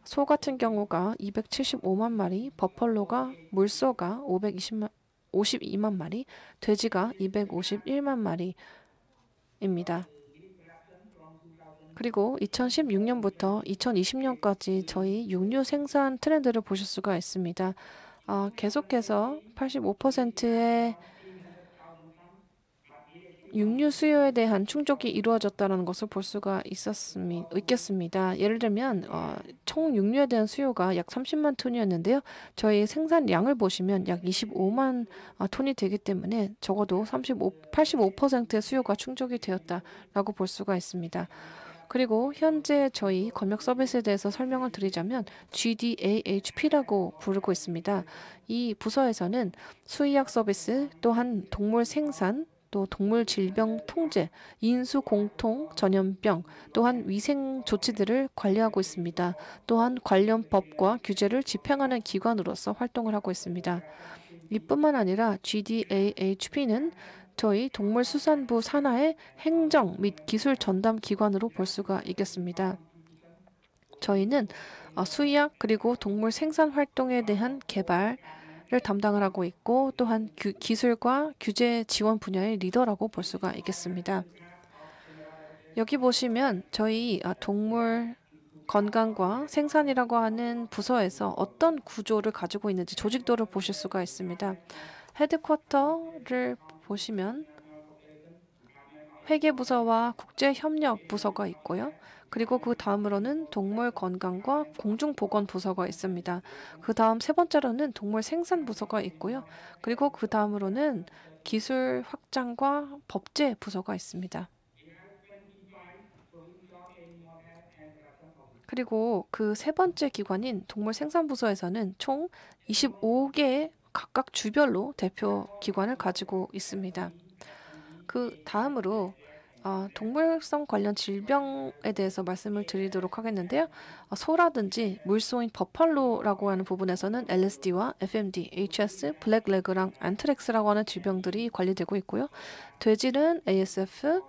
소 같은 경우가 275만 마리, 버펄로가 물소가 520만 52만 마리, 돼지가 251만 마리입니다. 그리고 2016년부터 2020년까지 저희 육류 생산 트렌드를 보실 수가 있습니다. 어, 계속해서 85%의 육류 수요에 대한 충족이 이루어졌다는 것을 볼 수가 있었습니, 있겠습니다. 예를 들면 어, 총 육류에 대한 수요가 약 30만 톤이었는데요. 저희 생산량을 보시면 약 25만 어, 톤이 되기 때문에 적어도 35, 85%의 수요가 충족이 되었다라볼 수가 있습니다. 그리고 현재 저희 검역 서비스에 대해서 설명을 드리자면 GDAHP라고 부르고 있습니다. 이 부서에서는 수의학 서비스 또한 동물 생산 또 동물 질병 통제, 인수 공통 전염병, 또한 위생 조치들을 관리하고 있습니다. 또한 관련 법과 규제를 집행하는 기관으로서 활동을 하고 있습니다. 이뿐만 아니라 GDAHP는 저희 동물수산부 산하의 행정 및 기술 전담 기관으로 볼 수가 있겠습니다. 저희는 어, 수의학 그리고 동물 생산 활동에 대한 개발을 담당을 하고 있고 또한 규, 기술과 규제 지원 분야의 리더라고 볼 수가 있겠습니다. 여기 보시면 저희 어, 동물 건강과 생산이라고 하는 부서에서 어떤 구조를 가지고 있는지 조직도를 보실 수가 있습니다. 헤드쿼터를 보시면 회계부서와 국제협력부서가 있고요. 그리고 그 다음으로는 동물 건강과 공중보건 부서가 있습니다. 그 다음 세 번째로는 동물 생산 부서가 있고요. 그리고 그 다음으로는 기술 확장과 법제 부서가 있습니다. 그리고 그 세 번째 기관인 동물 생산 부서에서는 총 25개의 각각 주별로 대표 기관을 가지고 있습니다. 그 다음으로 어, 동물성 관련 질병에 대해서 말씀을 드리도록 하겠는데요. 어, 소라든지 물소인 버팔로라고 하는 부분에서는 LSD와 FMD, HS, 블랙레그랑 안트렉스라고 하는 질병들이 관리되고 있고요. 돼지는 ASF,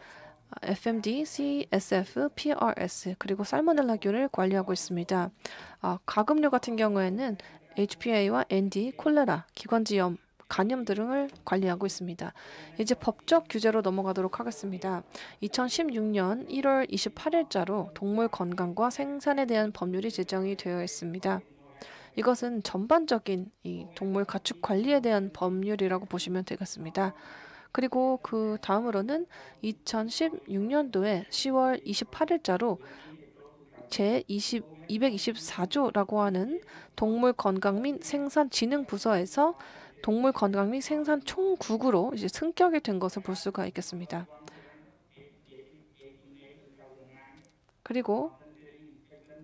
FMD, CSF, PRS 그리고 살모넬라균을 관리하고 있습니다. 아, 가금류 같은 경우에는 HPI와 ND, 콜레라, 기관지염, 간염 등을 관리하고 있습니다. 이제 법적 규제로 넘어가도록 하겠습니다. 2016년 1월 28일자로 동물 건강과 생산에 대한 법률이 제정이 되어 있습니다. 이것은 전반적인 이 동물 가축 관리에 대한 법률이라고 보시면 되겠습니다. 그리고 그 다음으로는 2016년도에 10월 28일자로 제 20, 224조라고 하는 동물 건강 및 생산 지능 부서에서 동물 건강 및 생산 총국으로 이제 승격이 된 것을 볼 수가 있겠습니다. 그리고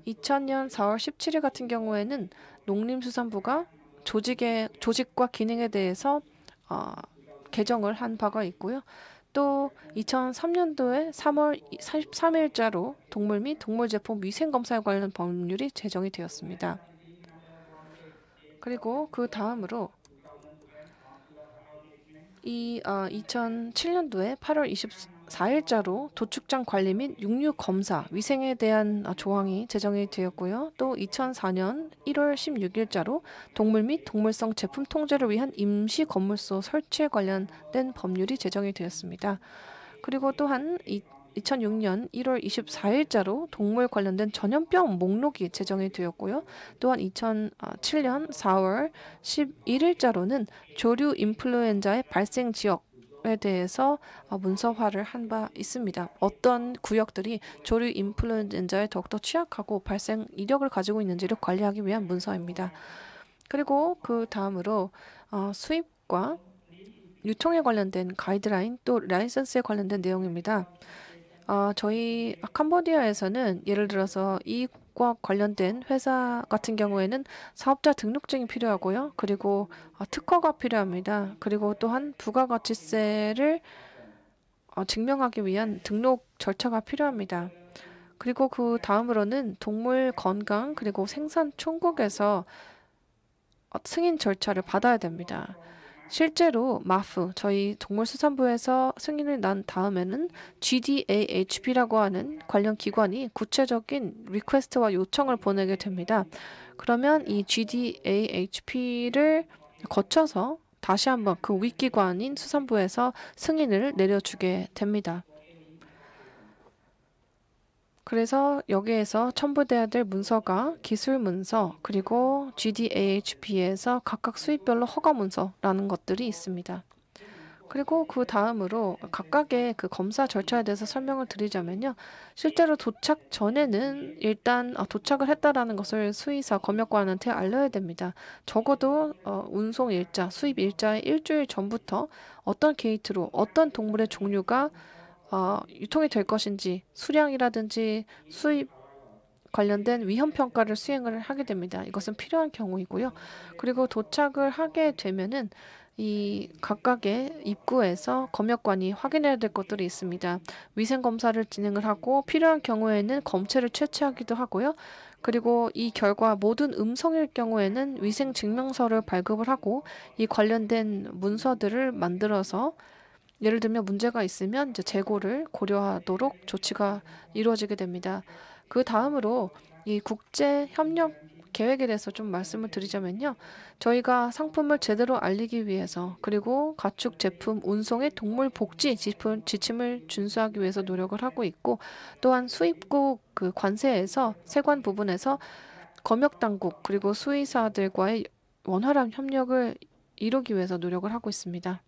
2000년 4월 17일 같은 경우에는 농림수산부가 조직의 조직과 기능에 대해서 어, 개정을 한 바가 있고요. 또 2003년도에 3월 33일자로 동물 및 동물 제품 위생 검사에 관련 법률이 제정이 되었습니다. 그리고 그 다음으로 이 어, 2007년도에 8월 20 4일자로 도축장 관리 및 육류 검사, 위생에 대한 아, 조항이 제정이 되었고요. 또 2004년 1월 16일자로 동물 및 동물성 제품 통제를 위한 임시 건물소 설치에 관련된 법률이 제정이 되었습니다. 그리고 또한 2006년 1월 24일자로 동물 관련된 전염병 목록이 제정이 되었고요. 또한 2007년 4월 11일자로는 조류 인플루엔자의 발생 지역 구역에 대해서 어, 문서화를 한 바 있습니다. 어떤 구역들이 조류 인플루엔자에 더욱더 취약하고 발생 이력을 가지고 있는지를 관리하기 위한 문서입니다. 그리고 그 다음으로 어, 수입과 유통에 관련된 가이드라인 또 라이선스에 관련된 내용입니다. 아, 저희 캄보디아에서는 예를 들어서 이국과 관련된 회사 같은 경우에는 사업자 등록증이 필요하고요. 그리고 어, 특허가 필요합니다. 그리고 또한 부가가치세를 어, 증명하기 위한 등록 절차가 필요합니다. 그리고 그 다음으로는 동물 건강 그리고 생산 총국에서 승인 절차를 받아야 됩니다. 실제로 마프 저희 동물수산부에서 승인을 난 다음에는 GDAHP라고 하는 관련 기관이 구체적인 리퀘스트와 요청을 보내게 됩니다. 그러면 이 GDAHP를 거쳐서 다시 한번 그 윗기관인 수산부에서 승인을 내려주게 됩니다. 그래서 여기에서 첨부돼야 될 문서가 기술 문서 그리고 GDAHP에서 각각 수입별로 허가 문서라는 것들이 있습니다. 그리고 그 다음으로 각각의 그 검사 절차에 대해서 설명을 드리자면요. 실제로 도착 전에는 일단 어, 도착을 했다라는 것을 수의사 검역관한테 알려야 됩니다. 적어도 어, 운송 일자, 수입 일자의 일주일 전부터 어떤 게이트로 어떤 동물의 종류가 어, 유통이 될 것인지 수량이라든지 수입 관련된 위험 평가를 수행을 하게 됩니다. 이것은 필요한 경우이고요. 그리고 도착을 하게 되면은 이 각각의 입구에서 검역관이 확인해야 될 것들이 있습니다. 위생 검사를 진행을 하고 필요한 경우에는 검체를 채취하기도 하고요. 그리고 이 결과 모든 음성일 경우에는 위생 증명서를 발급을 하고 이 관련된 문서들을 만들어서 예를 들면 문제가 있으면 이제 재고를 고려하도록 조치가 이루어지게 됩니다. 그 다음으로 이 국제 협력 계획에 대해서 좀 말씀을 드리자면요. 저희가 상품을 제대로 알리기 위해서 그리고 가축 제품 운송의 동물 복지 지침을 준수하기 위해서 노력을 하고 있고 또한 수입국 그 관세에서 세관 부분에서 검역 당국 그리고 수의사들과의 원활한 협력을 이루기 위해서 노력을 하고 있습니다.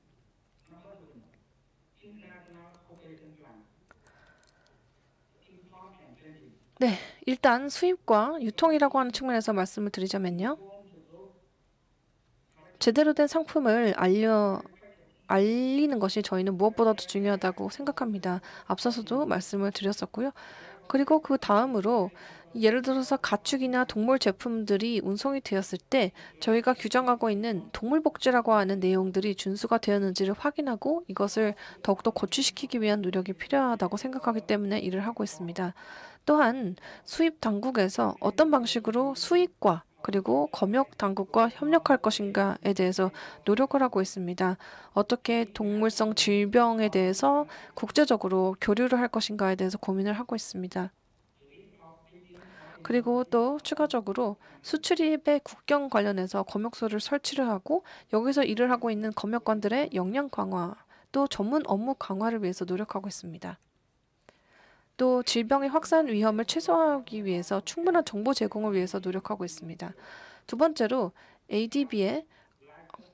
네, 일단 수입과 유통이라고 하는 측면에서 말씀을 드리자면요. 제대로 된 상품을 알려 알리는 것이 저희는 무엇보다도 중요하다고 생각합니다. 앞서서도 말씀을 드렸었고요. 그리고 그 다음으로 예를 들어서 가축이나 동물 제품들이 운송이 되었을 때 저희가 규정하고 있는 동물복지라고 하는 내용들이 준수가 되었는지를 확인하고 이것을 더욱더 고취시키기 위한 노력이 필요하다고 생각하기 때문에 일을 하고 있습니다. 또한 수입 당국에서 어떤 방식으로 수입과 그리고 검역 당국과 협력할 것인가에 대해서 노력을 하고 있습니다. 어떻게 동물성 질병에 대해서 국제적으로 교류를 할 것인가에 대해서 고민을 하고 있습니다. 그리고 또 추가적으로 수출입의 국경 관련해서 검역소를 설치를 하고 여기서 일을 하고 있는 검역관들의 역량 강화 또 전문 업무 강화를 위해서 노력하고 있습니다. 또 질병의 확산 위험을 최소화하기 위해서 충분한 정보 제공을 위해서 노력하고 있습니다. 두 번째로 ADB의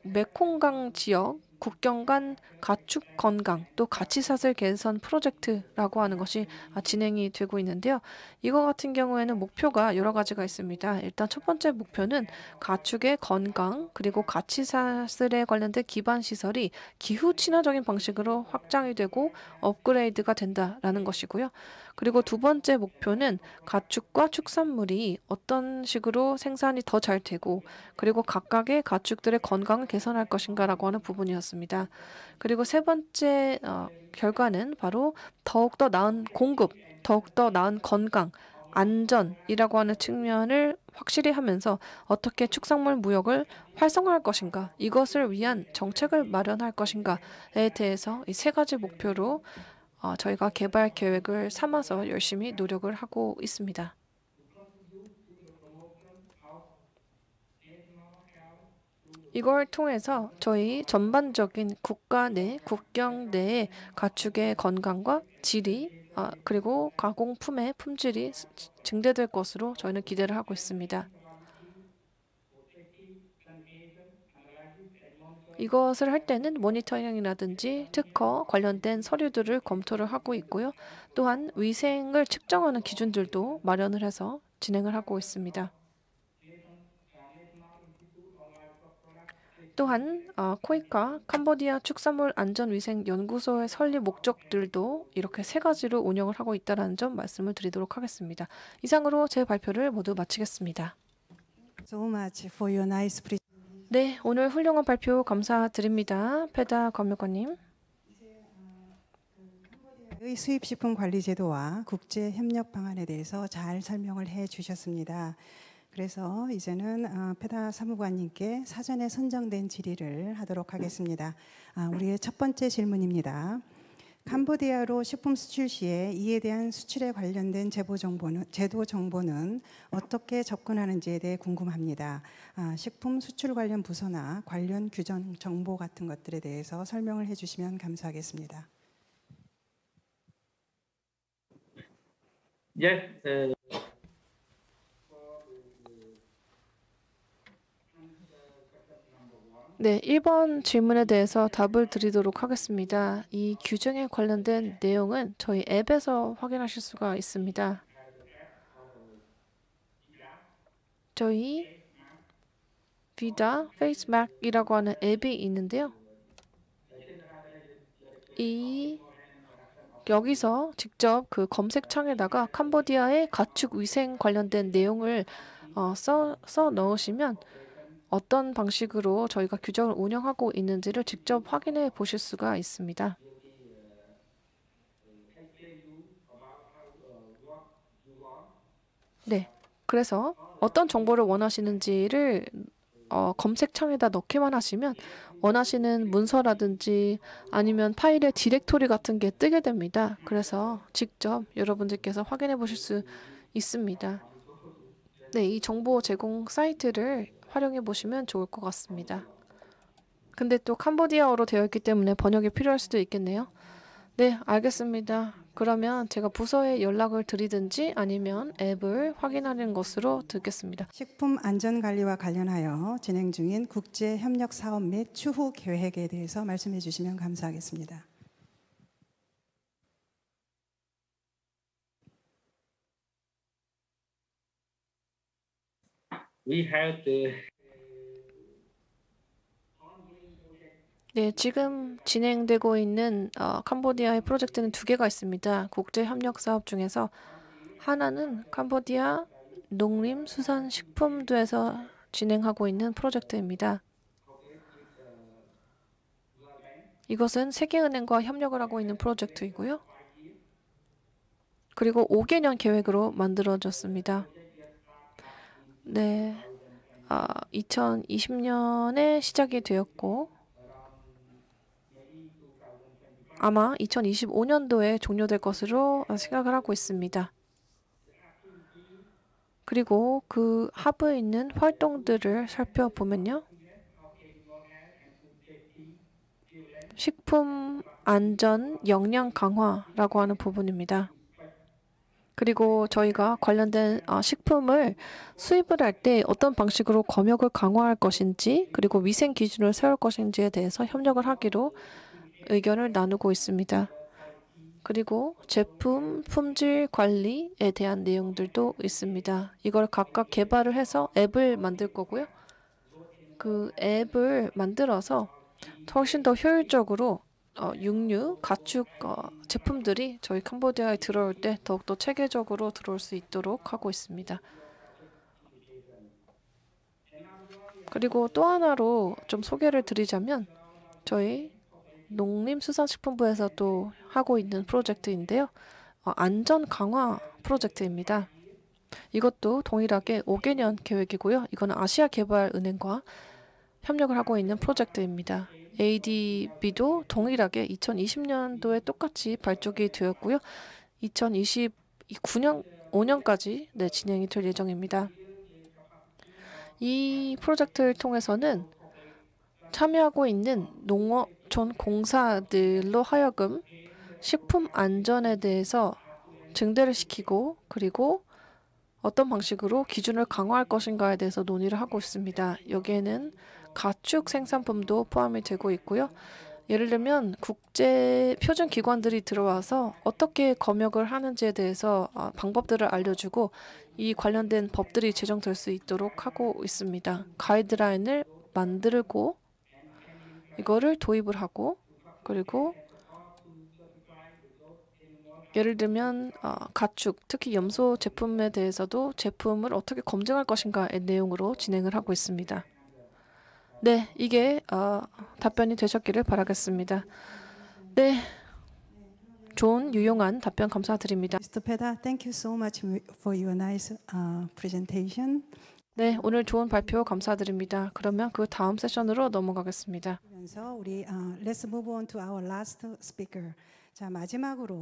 메콩강 지역 국경 간 가축 건강 또 가치사슬 개선 프로젝트라고 하는 것이 아, 진행이 되고 있는데요. 이거 같은 경우에는 목표가 여러 가지가 있습니다. 일단 첫 번째 목표는 가축의 건강 그리고 가치사슬에 관련된 기반 시설이 기후 친화적인 방식으로 확장이 되고 업그레이드가 된다라는 것이고요. 그리고 두 번째 목표는 가축과 축산물이 어떤 식으로 생산이 더 잘 되고 그리고 각각의 가축들의 건강을 개선할 것인가라고 하는 부분이었습니다. 그리고 세 번째 어, 결과는 바로 더욱더 나은 공급, 더욱더 나은 건강, 안전이라고 하는 측면을 확실히 하면서 어떻게 축산물 무역을 활성화할 것인가, 이것을 위한 정책을 마련할 것인가에 대해서 이 세 가지 목표로 어, 저희가 개발 계획을 삼아서 열심히 노력을 하고 있습니다. 이걸 통해서 저희 전반적인 국가 내, 국경 내의 가축의 건강과 질이 어, 그리고 가공품의 품질이 증대될 것으로 저희는 기대를 하고 있습니다. 이것을 할 때는 모니터링이라든지 특허 관련된 서류들을 검토를 하고 있고요. 또한 위생을 측정하는 기준들도 마련을 해서 진행을 하고 있습니다. 또한 어, 코이카 캄보디아 축산물 안전위생연구소의 설립 목적들도 이렇게 세 가지로 운영을 하고 있다는 점 말씀을 드리도록 하겠습니다. 이상으로 제 발표를 모두 마치겠습니다. So 네, 오늘 훌륭한 발표 감사드립니다. 페다 검역관님. 의 그 수입식품 관리 제도와 국제 협력 방안에 대해서 잘 설명을 해 주셨습니다. 그래서 이제는 어, 페다 사무관님께 사전에 선정된 질의를 하도록 하겠습니다. 아, 우리의 첫 번째 질문입니다. 캄보디아로 식품 수출 시에 이에 대한 수출에 관련된 제보 정보는, 제도 정보는 어떻게 접근하는지에 대해 궁금합니다. 아, 식품 수출 관련 부서나 관련 규정 정보 같은 것들에 대해서 설명을 해주시면 감사하겠습니다. 예, 에, 예. 네, 1번 질문에 대해서 답을 드리도록 하겠습니다. 이 규정에 관련된 내용은 저희 앱에서 확인하실 수가 있습니다. 저희 비다 페이스맥이라고 하는 앱이 있는데요. 이 여기서 직접 그 검색창에다가 캄보디아의 가축 위생 관련된 내용을 어, 써, 써 넣으시면 어떤 방식으로 저희가 규정을 운영하고 있는지를 직접 확인해 보실 수가 있습니다. 네. 그래서 어떤 정보를 원하시는지를 어, 검색창에다 넣기만 하시면 원하시는 문서라든지 아니면 파일의 디렉토리 같은 게 뜨게 됩니다. 그래서 직접 여러분들께서 확인해 보실 수 있습니다. 네, 이 정보 제공 사이트를 활용해 보시면 좋을 것 같습니다. 근데 또 캄보디아어로 되어 있기 때문에 번역이 필요할 수도 있겠네요. 네, 알겠습니다. 그러면 제가 부서에 연락을 드리든지 아니면 앱을 확인하는 것으로 듣겠습니다. 식품 안전 관리와 관련하여 진행 중인 국제 협력 사업 및 추후 계획에 대해서 말씀해 주시면 감사하겠습니다. we have the 네, 지금 진행되고 있는 어, 캄보디아의 프로젝트는 두 개가 있습니다. 국제 협력 사업 중에서 하나는 캄보디아 농림수산식품부에서 진행하고 있는 프로젝트입니다. 이것은 세계은행과 협력을 하고 있는 프로젝트이고요. 그리고 5개년 계획으로 만들어졌습니다. 네. 아, 2020년에 시작이 되었고 아마 2025년도에 종료될 것으로 생각을 하고 있습니다. 그리고 그 합에 있는 활동들을 살펴보면요. 식품 안전 역량 강화라고 하는 부분입니다. 그리고 저희가 관련된 아, 식품을 수입을 할 때 어떤 방식으로 검역을 강화할 것인지 그리고 위생 기준을 세울 것인지에 대해서 협력을 하기로 의견을 나누고 있습니다. 그리고 제품 품질 관리에 대한 내용들도 있습니다. 이걸 각각 개발을 해서 앱을 만들 거고요. 그 앱을 만들어서 훨씬 더 효율적으로 어, 육류, 가축 어, 제품들이 저희 캄보디아에 들어올 때 더욱더 체계적으로 들어올 수 있도록 하고 있습니다. 그리고 또 하나로 좀 소개를 드리자면 저희 농림수산식품부에서 또 하고 있는 프로젝트인데요. 어, 안전 강화 프로젝트입니다. 이것도 동일하게 5개년 계획이고요. 이거는 아시아개발은행과 협력을 하고 있는 프로젝트입니다. ADB도 동일하게 2020년도에 똑같이 발족이 되었고요. 2029년 5년까지 네, 진행이 될 예정입니다. 이 프로젝트를 통해서는 참여하고 있는 농어촌 공사들로 하여금 식품 안전에 대해서 증대를 시키고 그리고 어떤 방식으로 기준을 강화할 것인가에 대해서 논의를 하고 있습니다. 여기에는 가축 생산품도 포함이 되고 있고요. 예를 들면 국제 표준 기관들이 들어와서 어떻게 검역을 하는지에 대해서 아, 방법들을 알려주고 이 관련된 법들이 제정될 수 있도록 하고 있습니다. 가이드라인을 만들고 이거를 도입을 하고 그리고 예를 들면 아, 가축, 특히 염소 제품에 대해서도 제품을 어떻게 검증할 것인가의 내용으로 진행을 하고 있습니다. 네, 이게 어, 답변이 되셨기를 바라겠습니다. 네. 좋은 유용한 답변 감사드립니다. Mr. Peda, thank you so much for your nice uh, presentation. 네, 오늘 좋은 발표 감사드립니다. 그러면 그 다음 세션으로 넘어가겠습니다. 그래서 우리 uh, let's move on to our last speaker. 자, 마지막으로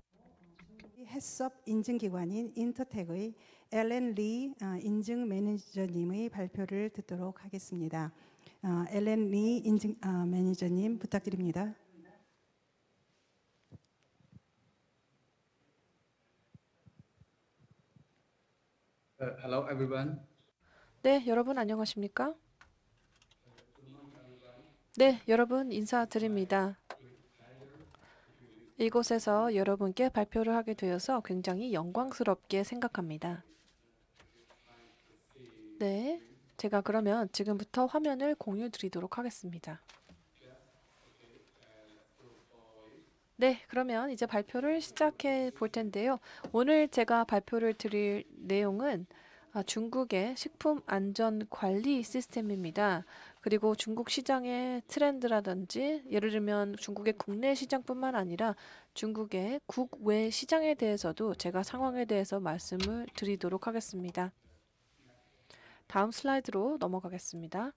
해썹 인증 기관인 인터텍의 엘렌 리 어, 인증 매니저님의 발표를 듣도록 하겠습니다. 어, 엘렌 리 인증 어, 매니저님 부탁드립니다. Uh, 네, 여러분 안녕하십니까? 네, 여러분 인사드립니다. 이곳에서 여러분께 발표를 하게 되어서 굉장히 영광스럽게 생각합니다. 네, 제가 그러면 지금부터 화면을 공유 드리도록 하겠습니다. 네, 그러면 이제 발표를 시작해 볼 텐데요. 오늘 제가 발표를 드릴 내용은 아, 중국의 식품 안전 관리 시스템입니다. 그리고 중국 시장의 트렌드라든지 예를 들면 중국의 국내 시장뿐만 아니라 중국의 국외 시장에 대해서도 제가 상황에 대해서 말씀을 드리도록 하겠습니다. 다음 슬라이드로 넘어가겠습니다.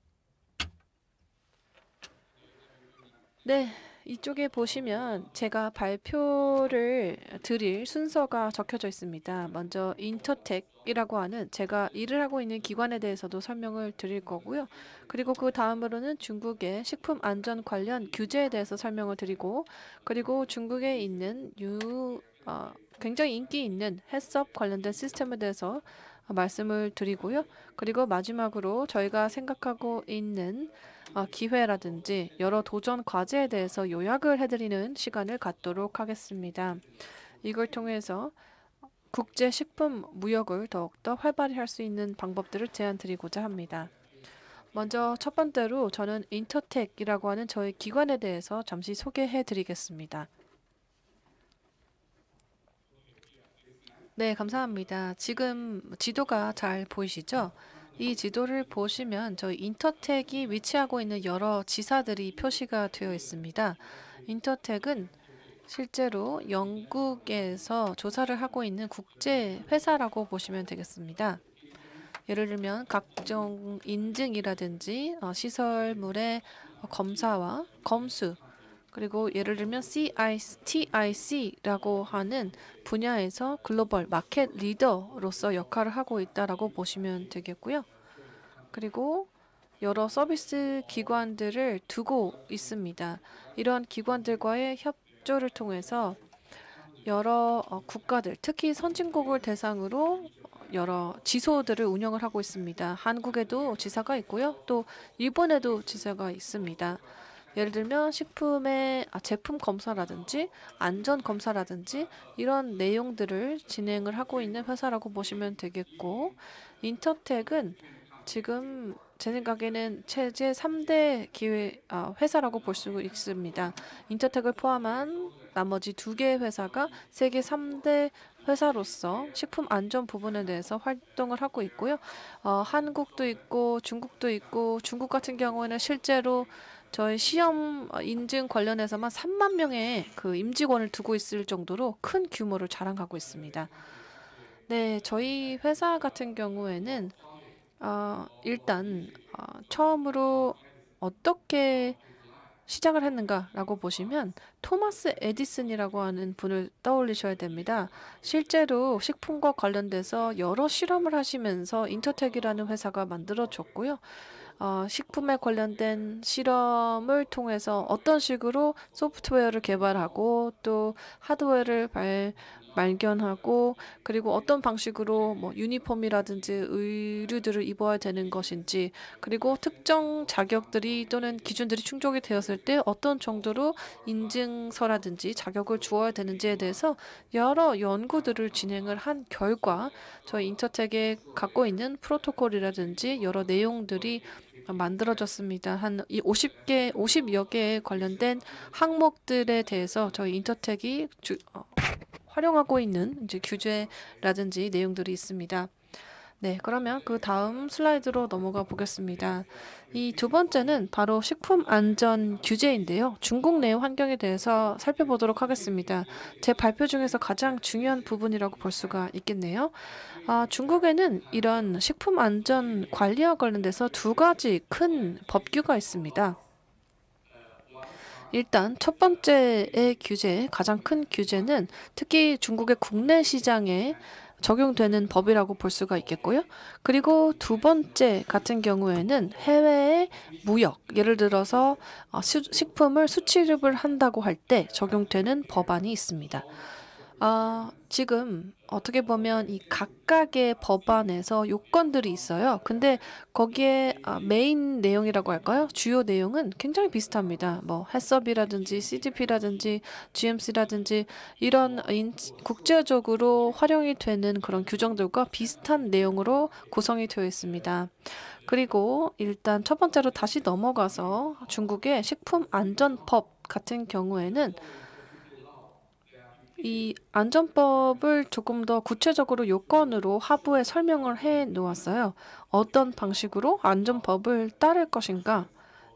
네, 이쪽에 보시면 제가 발표를 드릴 순서가 적혀져 있습니다. 먼저 인터텍이라고 하는 제가 일을 하고 있는 기관에 대해서도 설명을 드릴 거고요. 그리고 그 다음으로는 중국의 식품 안전 관련 규제에 대해서 설명을 드리고 그리고 중국에 있는 유, 어, 굉장히 인기 있는 해썹 관련된 시스템에 대해서 말씀을 드리고요. 그리고 마지막으로 저희가 생각하고 있는 아, 기회라든지 여러 도전 과제에 대해서 요약을 해드리는 시간을 갖도록 하겠습니다. 이걸 통해서 국제 식품 무역을 더욱더 활발히 할 수 있는 방법들을 제안드리고자 합니다. 먼저 첫 번째로 저는 인터텍이라고 하는 저희 기관에 대해서 잠시 소개해 드리겠습니다. 네, 감사합니다. 지금 지도가 잘 보이시죠? 이 지도를 보시면 저희 인터텍이 위치하고 있는 여러 지사들이 표시가 되어 있습니다. 인터텍은 실제로 영국에서 조사를 하고 있는 국제 회사라고 보시면 되겠습니다. 예를 들면 각종 인증이라든지 어, 시설물의 검사와 검수 그리고 예를 들면 c i TIC라고 하는 분야에서 글로벌 마켓 리더로서 역할을 하고 있다라고 보시면 되겠고요. 그리고 여러 서비스 기관들을 두고 있습니다. 이런 기관들과의 협조를 통해서 여러 어, 국가들, 특히 선진국을 대상으로 여러 지소들을 운영을 하고 있습니다. 한국에도 지사가 있고요. 또 일본에도 지사가 있습니다. 예를 들면 식품의 아, 제품 검사라든지 안전 검사라든지 이런 내용들을 진행을 하고 있는 회사라고 보시면 되겠고 인터텍은 지금 제 생각에는 체제 3대 기회 아, 회사라고 볼 수 있습니다. 인터텍을 포함한 나머지 두 개의 회사가 세계 3대 회사로서 식품 안전 부분에 대해서 활동을 하고 있고요. 어, 한국도 있고 중국도 있고 중국 같은 경우에는 실제로 저희 시험 어, 인증 관련해서만 3만 명의 그 임직원을 두고 있을 정도로 큰 규모를 자랑하고 있습니다. 네, 저희 회사 같은 경우에는 어, 일단 어, 처음으로 어떻게 시작을 했는가라고 보시면 토마스 에디슨이라고 하는 분을 떠올리셔야 됩니다. 실제로 식품과 관련돼서 여러 실험을 하시면서 인터텍이라는 회사가 만들어졌고요. 어, 식품에 관련된 실험을 통해서 어떤 식으로 소프트웨어를 개발하고 또 하드웨어를 발, 발견하고 그리고 어떤 방식으로 뭐 유니폼이라든지 의류들을 입어야 되는 것인지 그리고 특정 자격들이 또는 기준들이 충족이 되었을 때 어떤 정도로 인증서라든지 자격을 주어야 되는지에 대해서 여러 연구들을 진행을 한 결과 저희 인터텍에 갖고 있는 프로토콜이라든지 여러 내용들이 만들어졌습니다. 한 50개, 50여 개에 관련된 항목들에 대해서 저희 인터텍이 주, 어, 활용하고 있는 이제 규제라든지 내용들이 있습니다. 네, 그러면 그 다음 슬라이드로 넘어가 보겠습니다. 이 두 번째는 바로 식품 안전 규제인데요. 중국 내 환경에 대해서 살펴보도록 하겠습니다. 제 발표 중에서 가장 중요한 부분이라고 볼 수가 있겠네요. 아, 중국에는 이런 식품 안전 관리와 관련돼서 두 가지 큰 법규가 있습니다. 일단 첫 번째의 규제, 가장 큰 규제는 특히 중국의 국내 시장에 적용되는 법이라고 볼 수가 있겠고요. 그리고 두 번째 같은 경우에는 해외의 무역, 예를 들어서 아, 식품을 수출입을 한다고 할 때 적용되는 법안이 있습니다. 아, 지금 어떻게 보면 이 각각의 법안에서 요건들이 있어요. 근데 거기에 아, 메인 내용이라고 할까요? 주요 내용은 굉장히 비슷합니다. 뭐 해썹이라든지 CGP라든지 GMC라든지 이런 인, 국제적으로 활용이 되는 그런 규정들과 비슷한 내용으로 구성이 되어 있습니다. 그리고 일단 첫 번째로 다시 넘어가서 중국의 식품 안전법 같은 경우에는 이 안전법을 조금 더 구체적으로 요건으로 하부에 설명을 해 놓았어요. 어떤 방식으로 안전법을 따를 것인가,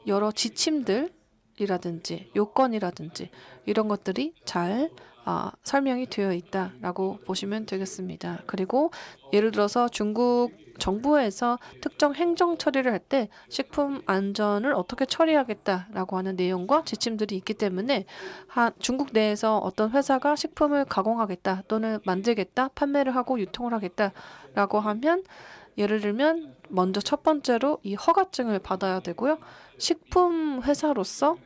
여러 지침들이라든지 요건이라든지 이런 것들이 잘 아, 설명이 되어 있다라고 보시면 되겠습니다. 그리고 예를 들어서 중국 정부에서 특정 행정 처리를 할 때 식품 안전을 어떻게 처리하겠다라고 하는 내용과 지침들이 있기 때문에 한, 중국 내에서 어떤 회사가 식품을 가공하겠다 또는 만들겠다 판매를 하고 유통을 하겠다라고 하면 예를 들면 먼저 첫 번째로 이 허가증을 받아야 되고요. 식품 회사로서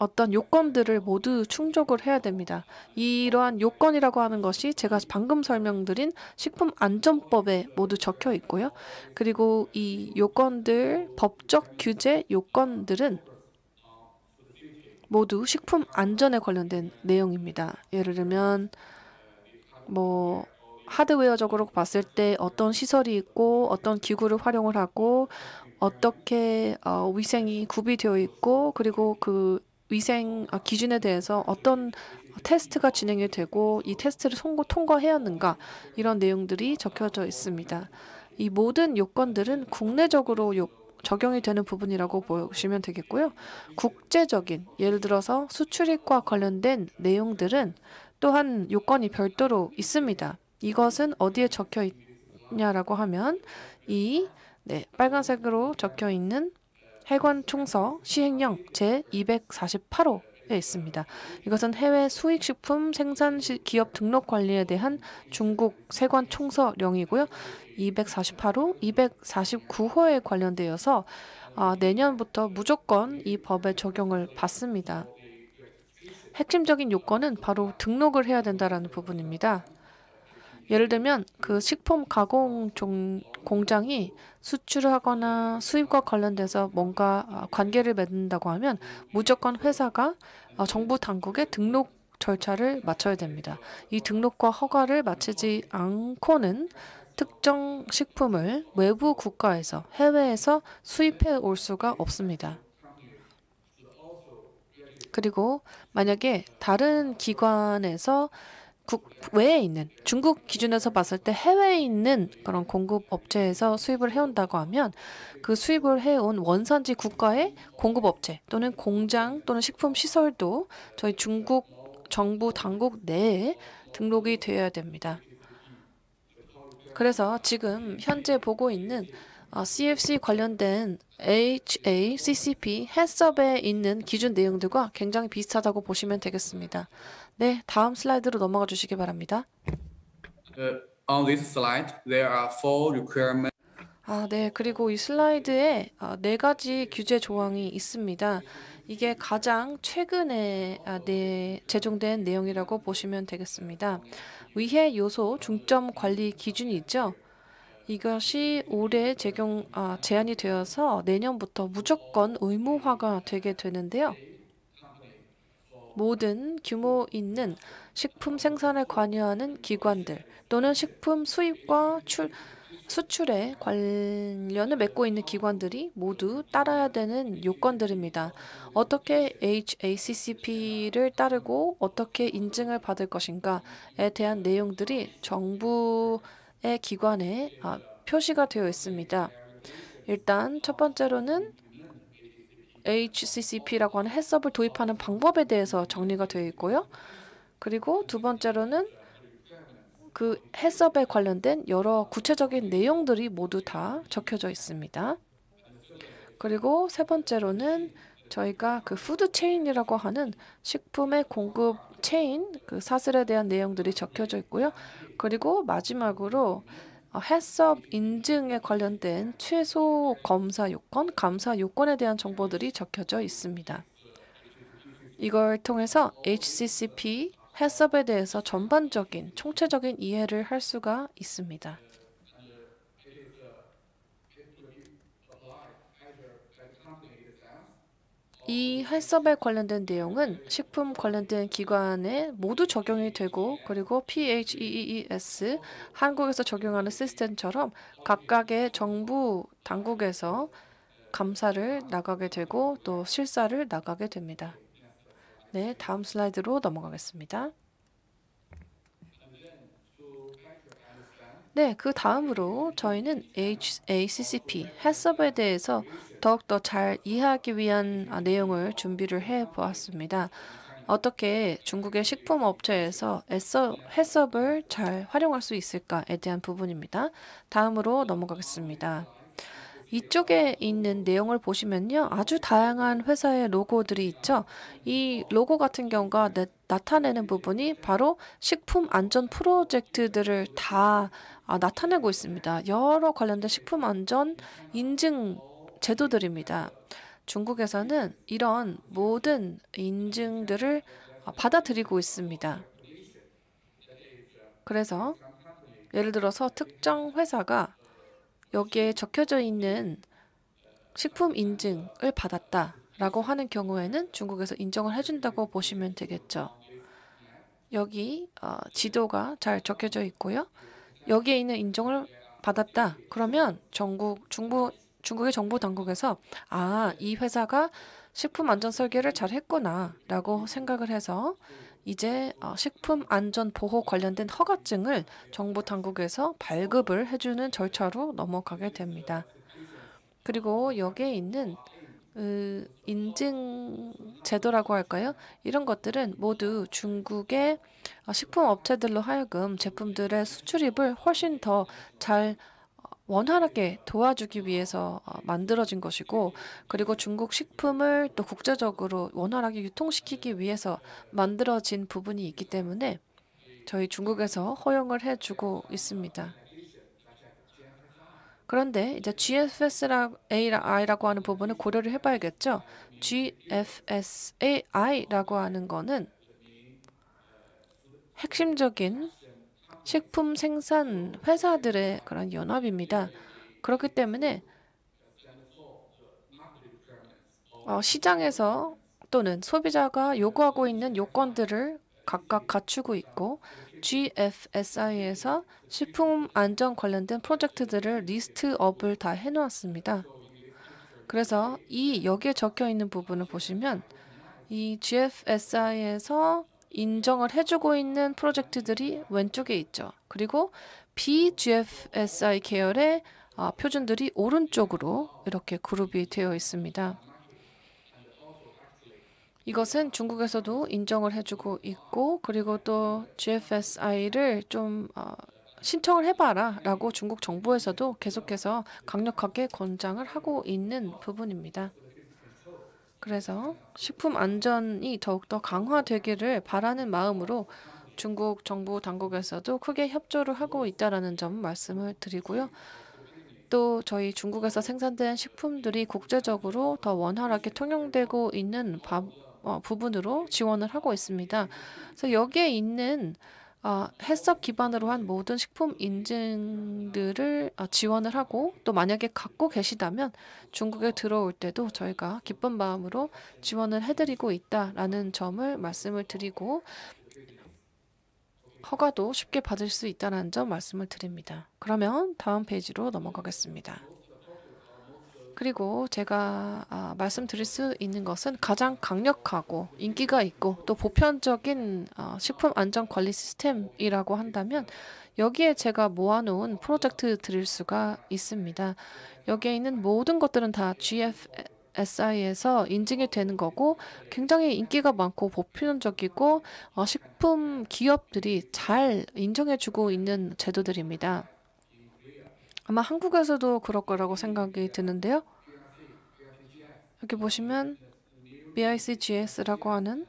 어떤 요건들을 모두 충족을 해야 됩니다. 이러한 요건이라고 하는 것이 제가 방금 설명드린 식품 안전법에 모두 적혀 있고요. 그리고 이 요건들 법적 규제 요건들은 모두 식품 안전에 관련된 내용입니다. 예를 들면 뭐 하드웨어적으로 봤을 때 어떤 시설이 있고 어떤 기구를 활용을 하고 어떻게 어, 위생이 구비되어 있고 그리고 그 위생 아, 기준에 대해서 어떤 테스트가 진행이 되고 이 테스트를 통과, 통과해야하는가 이런 내용들이 적혀져 있습니다. 이 모든 요건들은 국내적으로 요, 적용이 되는 부분이라고 보시면 되겠고요. 국제적인 예를 들어서 수출입과 관련된 내용들은 또한 요건이 별도로 있습니다. 이것은 어디에 적혀 있냐라고 하면 이 네, 빨간색으로 적혀 있는 해관총서 시행령 제248호 있습니다. 이것은 해외 수익식품 생산 기업 등록 관리에 대한 중국 세관 총서령이고요. 248호, 249호에 관련되어서 아, 내년부터 무조건 이 법의 적용을 받습니다. 핵심적인 요건은 바로 등록을 해야 된다는 부분입니다. 예를 들면 그 식품 가공 종 공장이 수출 하거나 수입과 관련돼서 뭔가 아, 관계를 맺는다고 하면 무조건 회사가 어, 정부 당국에 등록 절차를 마쳐야 됩니다. 이 등록과 허가를 마치지 않고는 특정 식품을 외부 국가에서 해외에서 수입해 올 수가 없습니다. 그리고 만약에 다른 기관에서 국 외에 있는 중국 기준에서 봤을 때 해외에 있는 그런 공급 업체에서 수입을 해온다고 하면 그 수입을 해온 원산지 국가의 공급 업체 또는 공장 또는 식품 시설도 저희 중국 정부 당국 내에 등록이 되어야 됩니다. 그래서 지금 현재 보고 있는 CFC 아, 관련된 HA, CCP, 해썹에 있는 기준 내용들과 굉장히 비슷하다고 보시면 되겠습니다. 네, 다음 슬라이드로 넘어가 주시기 바랍니다. Uh, on this slide, there are four requirements. 아, 네. 그리고 이 슬라이드에 어, 네 가지 규제 조항이 있습니다. 이게 가장 최근에 아, 네, 제정된 내용이라고 보시면 되겠습니다. 위해 요소 중점 관리 기준이 있죠. 이것이 올해 적용 아, 제한이 되어서 내년부터 무조건 의무화가 되게 되는데요. 모든 규모 있는 식품 생산에 관여하는 기관들 또는 식품 수입과 출, 수출에 관련을 맺고 있는 기관들이 모두 따라야 되는 요건들입니다. 어떻게 HACCP를 따르고 어떻게 인증을 받을 것인가에 대한 내용들이 정부의 기관에 아, 표시가 되어 있습니다. 일단 첫 번째로는 HCCP라고 하는 해썹을 도입하는 방법에 대해서 정리가 되어 있고요. 그리고 두 번째로는 그 해썹에 관련된 여러 구체적인 내용들이 모두 다 적혀져 있습니다. 그리고 세 번째로는 저희가 그 푸드 체인이라고 하는 식품의 공급 체인 그 사슬에 대한 내용들이 적혀져 있고요. 그리고 마지막으로 어, 해썹 인증에 관련된 최소 검사 요건, 감사 요건에 대한 정보들이 적혀져 있습니다. 이걸 통해서 HCCP 해썹에 대해서 전반적인 총체적인 이해를 할 수가 있습니다. 이헬스업에 관련된 내용은 식품 관련된 기관에 모두 적용이 되고 그리고 PHEES e 한국에서 적용하는 시스템처럼 각각의 정부 당국에서 감사를 나가게 되고 또 실사를 나가게 됩니다. 네, 다음 슬라이드로 넘어가겠습니다. 네, 그 다음으로 저희는 HACCP, 해썹에 대해서 더욱더 잘 이해하기 위한 아, 내용을 준비를 해 보았습니다. 어떻게 중국의 식품 업체에서 해썹을 잘 활용할 수 있을까에 대한 부분입니다. 다음으로 넘어가겠습니다. 이쪽에 있는 내용을 보시면요. 아주 다양한 회사의 로고들이 있죠. 이 로고 같은 경우가 내, 나타내는 부분이 바로 식품 안전 프로젝트들을 다 아, 나타내고 있습니다. 여러 관련된 식품 안전 인증 제도들입니다. 중국에서는 이런 모든 인증들을 어, 받아들이고 있습니다. 그래서 예를 들어서 특정 회사가 여기에 적혀져 있는 식품 인증을 받았다라고 하는 경우에는 중국에서 인정을 해준다고 보시면 되겠죠. 여기 어, 지도가 잘 적혀져 있고요. 여기에 있는 인정을 받았다. 그러면 전국 중부 중국의 정보 당국에서 아, 이 회사가 식품 안전 설계를 잘 했구나라고 생각을 해서 이제 어, 식품 안전 보호 관련된 허가증을 정부 당국에서 발급을 해주는 절차로 넘어가게 됩니다. 그리고 여기에 있는 인증 제도라고 할까요? 이런 것들은 모두 중국의 어, 식품 업체들로 하여금 제품들의 수출입을 훨씬 더잘 원활하게 도와주기 위해서 어, 만들어진 것이고 그리고 중국 식품을 또 국제적으로 원활하게 유통시키기 위해서 만들어진 부분이 있기 때문에 저희 중국에서 허용을 해주고 있습니다. 그런데 이제 GFSAI라고 하는 부분을 고려를 해봐야겠죠. GFSAI라고 하는 거는 핵심적인 식품 생산 회사들의 그런 연합입니다. 그렇기 때문에 어, 시장에서 또는 소비자가 요구하고 있는 요건들을 각각 갖추고 있고 GFSI에서 식품 안전 관련된 프로젝트들을 리스트업을 다 해놓았습니다. 그래서 이 여기에 적혀 있는 부분을 보시면 이 GFSI에서 인정을 해주고 있는 프로젝트들이 왼쪽에 있죠. 그리고 BGFSI 계열의 아, 표준들이 오른쪽으로 이렇게 그룹이 되어 있습니다. 이것은 중국에서도 인정을 해주고 있고 그리고 또 GFSI를 좀 어, 신청을 해봐라 라고 중국 정부에서도 계속해서 강력하게 권장을 하고 있는 부분입니다. 그래서 식품 안전이 더욱더 강화되기를 바라는 마음으로 중국 정부 당국에서도 크게 협조를 하고 있다는점 말씀을 드리고요. 또 저희 중국에서 생산된 식품들이 국제적으로 더 원활하게 통용되고 있는 바, 어, 부분으로 지원을 하고 있습니다. 그래서 여기에 있는 아, 어, 해썹 기반으로 한 모든 식품 인증들을 아, 지원을 하고 또 만약에 갖고 계시다면 중국에 들어올 때도 저희가 기쁜 마음으로 지원을 해드리고 있다라는 점을 말씀을 드리고 허가도 쉽게 받을 수 있다는 점 말씀을 드립니다. 그러면 다음 페이지로 넘어가겠습니다. 그리고 제가 아, 말씀드릴 수 있는 것은 가장 강력하고 인기가 있고 또 보편적인 어, 식품 안전 관리 시스템이라고 한다면 여기에 제가 모아놓은 프로젝트 드릴 수가 있습니다. 여기에 있는 모든 것들은 다 GFSI에서 인증이 되는 거고 굉장히 인기가 많고 보편적이고 어, 식품 기업들이 잘 인정해주고 있는 제도들입니다. 아마 한국에서도 그럴 거라고 생각이 드는데요. 여기 보시면 BICGS라고 하는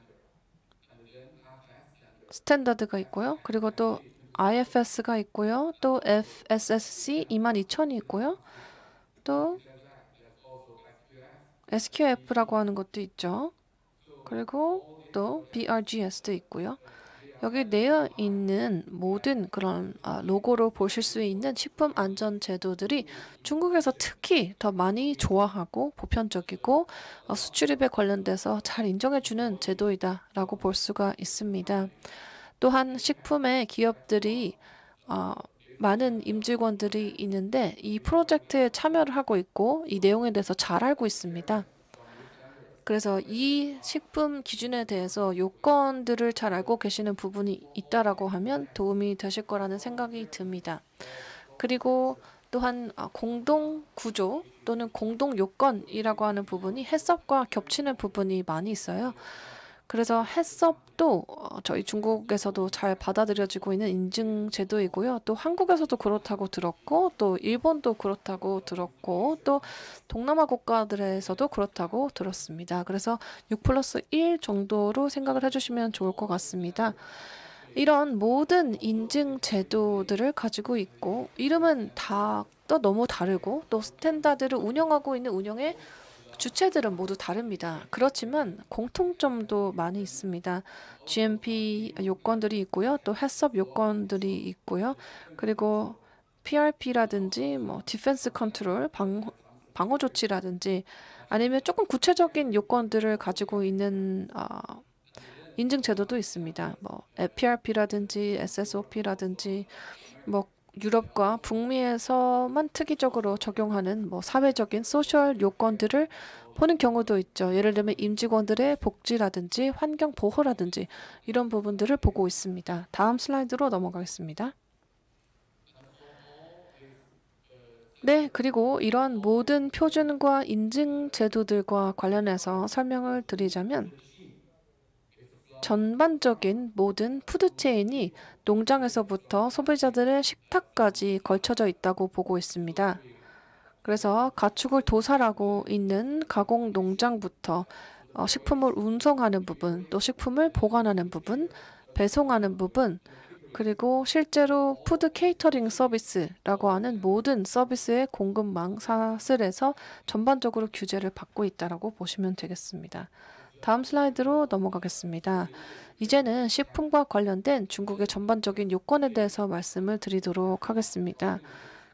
스탠다드가 있고요. 그리고 또 IFS가 있고요. 또 FSSC 22000이 있고요. 또 SQF라고 하는 것도 있죠. 그리고 또 BRGS도 있고요. 여기 내어 있는 모든 그런 아, 로고로 보실 수 있는 식품 안전 제도들이 중국에서 특히 더 많이 좋아하고 보편적이고 어, 수출입에 관련돼서 잘 인정해주는 제도이다라고 볼 수가 있습니다. 또한 식품의 기업들이 어, 많은 임직원들이 있는데 이 프로젝트에 참여를 하고 있고 이 내용에 대해서 잘 알고 있습니다. 그래서 이 식품 기준에 대해서 요건들을 잘 알고 계시는 부분이 있다라고 하면 도움이 되실 거라는 생각이 듭니다. 그리고 또한 어, 공동 구조 또는 공동 요건이라고 하는 부분이 해석과 겹치는 부분이 많이 있어요. 그래서 해썹도 어, 저희 중국에서도 잘 받아들여지고 있는 인증 제도이고요. 또 한국에서도 그렇다고 들었고, 또 일본도 그렇다고 들었고, 또 동남아 국가들에서도 그렇다고 들었습니다. 그래서 6 플러스 1 정도로 생각을 해주시면 좋을 것 같습니다. 이런 모든 인증 제도들을 가지고 있고 이름은 다 또 너무 다르고 또 스탠다드를 운영하고 있는 운영의 주체들은 모두 다릅니다. 그렇지만 공통점도 많이 있습니다. GMP 요건들이 있고요. 또 해썹 요건들이 있고요. 그리고 PRP라든지 뭐 디펜스 컨트롤, 방, 방어 조치라든지 아니면 조금 구체적인 요건들을 가지고 있는 어, 인증 제도도 있습니다. 뭐 PRP라든지 SSOP라든지 뭐 유럽과 북미에서만 특이적으로 적용하는 뭐 사회적인 소셜 요건들을 보는 경우도 있죠. 예를 들면 임직원들의 복지라든지 환경 보호라든지 이런 부분들을 보고 있습니다. 다음 슬라이드로 넘어가겠습니다. 네, 그리고 이런 모든 표준과 인증 제도들과 관련해서 설명을 드리자면 전반적인 모든 푸드체인이 농장에서부터 소비자들의 식탁까지 걸쳐져 있다고 보고 있습니다. 그래서 가축을 도살하고 있는 가공 농장부터 어, 식품을 운송하는 부분, 또 식품을 보관하는 부분, 배송하는 부분, 그리고 실제로 푸드 케이터링 서비스라고 하는 모든 서비스의 공급망 사슬에서 전반적으로 규제를 받고 있다고 보시면 되겠습니다. 다음 슬라이드로 넘어가겠습니다. 이제는 식품과 관련된 중국의 전반적인 요건에 대해서 말씀을 드리도록 하겠습니다.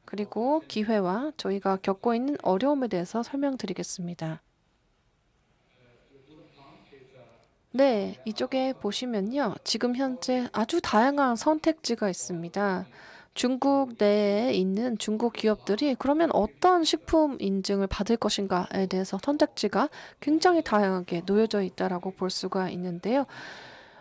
그리고 기회와 저희가 겪고 있는 어려움에 대해서 설명드리겠습니다. 네, 이쪽에 보시면요. 지금 현재 아주 다양한 선택지가 있습니다. 중국 내에 있는 중국 기업들이 그러면 어떤 식품 인증을 받을 것인가에 대해서 선택지가 굉장히 다양하게 놓여져 있다라고 볼 수가 있는데요.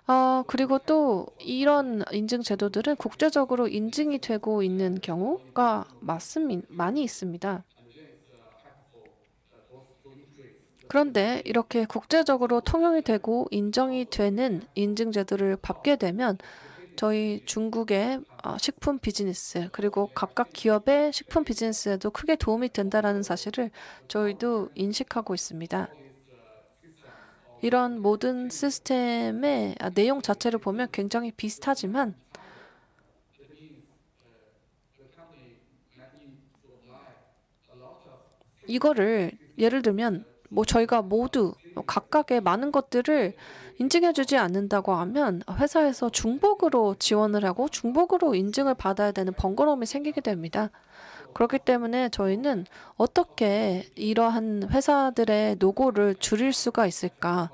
아, 그리고 또 이런 인증 제도들은 국제적으로 인증이 되고 있는 경우가 맞습 많이 있습니다. 그런데 이렇게 국제적으로 통용이 되고 인정이 되는 인증 제도를 받게 되면 저희 중국의 어, 식품 비즈니스 그리고 각각 기업의 식품 비즈니스에도 크게 도움이 된다라는 사실을 저희도 인식하고 있습니다. 이런 모든 시스템의 아, 내용 자체를 보면 굉장히 비슷하지만 이거를 예를 들면 뭐 저희가 모두 각각의 많은 것들을 인증해주지 않는다고 하면 회사에서 중복으로 지원을 하고 중복으로 인증을 받아야 되는 번거로움이 생기게 됩니다. 그렇기 때문에 저희는 어떻게 이러한 회사들의 노고를 줄일 수가 있을까?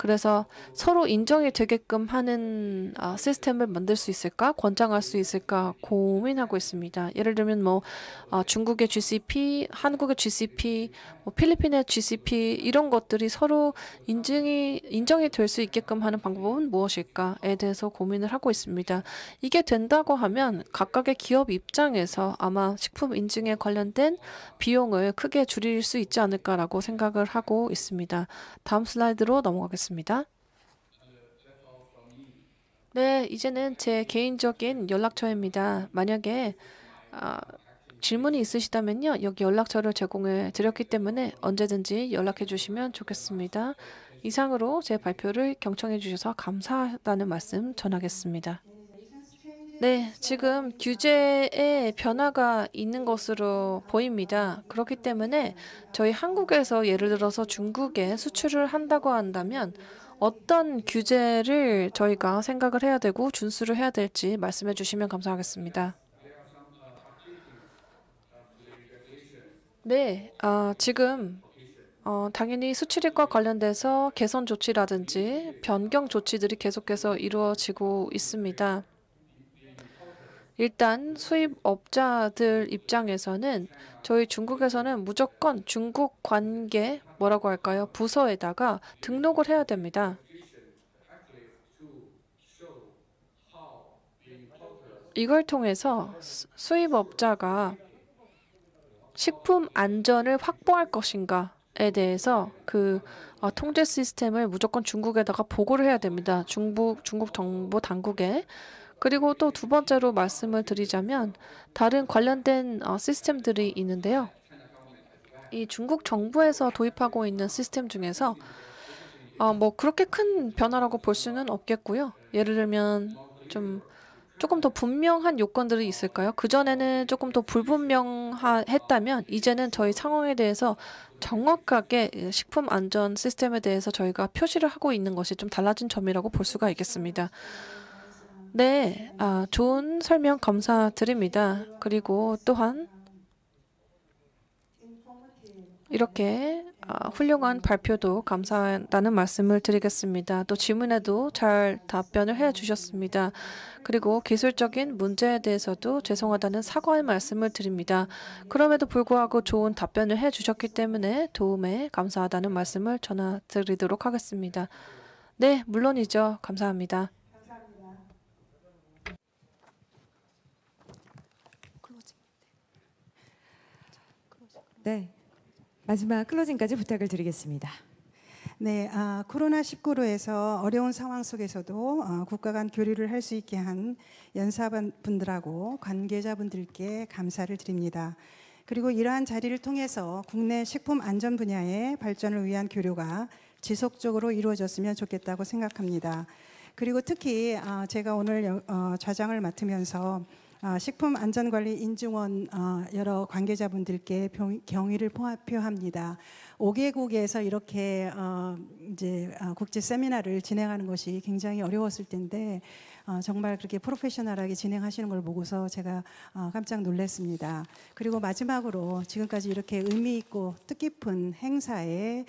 그래서 서로 인정이 되게끔 하는 아, 시스템을 만들 수 있을까, 권장할 수 있을까 고민하고 있습니다. 예를 들면 뭐 아, 중국의 GCP, 한국의 GCP, 뭐 필리핀의 GCP 이런 것들이 서로 인증이 인정이 될 수 있게끔 하는 방법은 무엇일까에 대해서 고민을 하고 있습니다. 이게 된다고 하면 각각의 기업 입장에서 아마 식품 인증에 관련된 비용을 크게 줄일 수 있지 않을까라고 생각을 하고 있습니다. 다음 슬라이드로 넘어가겠습니다. 되습니다 네, 이제는 제 개인적인 연락처입니다. 만약에 아, 질문이 있으시다면요. 여기 연락처를 제공해 드렸기 때문에 언제든지 연락해 주시면 좋겠습니다. 이상으로 제 발표를 경청해 주셔서 감사하다는 말씀 전하겠습니다. 네, 지금 규제에 변화가 있는 것으로 보입니다. 그렇기 때문에 저희 한국에서 예를 들어서 중국에 수출을 한다고 한다면 어떤 규제를 저희가 생각을 해야 되고 준수를 해야 될지 말씀해 주시면 감사하겠습니다. 네, 아, 지금 어, 당연히 수출입과 관련돼서 개선 조치라든지 변경 조치들이 계속해서 이루어지고 있습니다. 일단 수입업자들 입장에서는 저희 중국에서는 무조건 중국 관계 뭐라고 할까요? 부서에다가 등록을 해야 됩니다. 이걸 통해서 수입업자가 식품 안전을 확보할 것인가에 대해서 그 어, 통제 시스템을 무조건 중국에다가 보고를 해야 됩니다. 중국 중국 정부 당국에 그리고 또 두 번째로 말씀을 드리자면 다른 관련된 어, 시스템들이 있는데요. 이 중국 정부에서 도입하고 있는 시스템 중에서 어, 뭐 그렇게 큰 변화라고 볼 수는 없겠고요. 예를 들면 좀 조금 더 분명한 요건들이 있을까요? 그 전에는 조금 더 불분명했다면 이제는 저희 상황에 대해서 정확하게 예, 식품 안전 시스템에 대해서 저희가 표시를 하고 있는 것이 좀 달라진 점이라고 볼 수가 있겠습니다. 네, 아, 좋은 설명 감사드립니다. 그리고 또한 이렇게 아, 훌륭한 발표도 감사하다는 말씀을 드리겠습니다. 또 질문에도 잘 답변을 해 주셨습니다. 그리고 기술적인 문제에 대해서도 죄송하다는 사과의 말씀을 드립니다. 그럼에도 불구하고 좋은 답변을 해 주셨기 때문에 도움에 감사하다는 말씀을 전해드리도록 하겠습니다. 네, 물론이죠. 감사합니다. 네. 마지막 클로징까지 부탁을 드리겠습니다. 네, 아, 코로나19로 해서 어려운 상황 속에서도 어, 국가 간 교류를 할 수 있게 한 연사분들하고 관계자분들께 감사를 드립니다. 그리고 이러한 자리를 통해서 국내 식품 안전 분야의 발전을 위한 교류가 지속적으로 이루어졌으면 좋겠다고 생각합니다. 그리고 특히 아, 제가 오늘 어, 좌장을 맡으면서 아, 식품안전관리인증원 아, 여러 관계자분들께 경의를 표합니다. 5개국에서 이렇게 어, 이제 아, 국제 세미나를 진행하는 것이 굉장히 어려웠을 텐데 정말 그렇게 프로페셔널하게 진행하시는 걸 보고서 제가 깜짝 놀랐습니다. 그리고 마지막으로 지금까지 이렇게 의미 있고 뜻깊은 행사에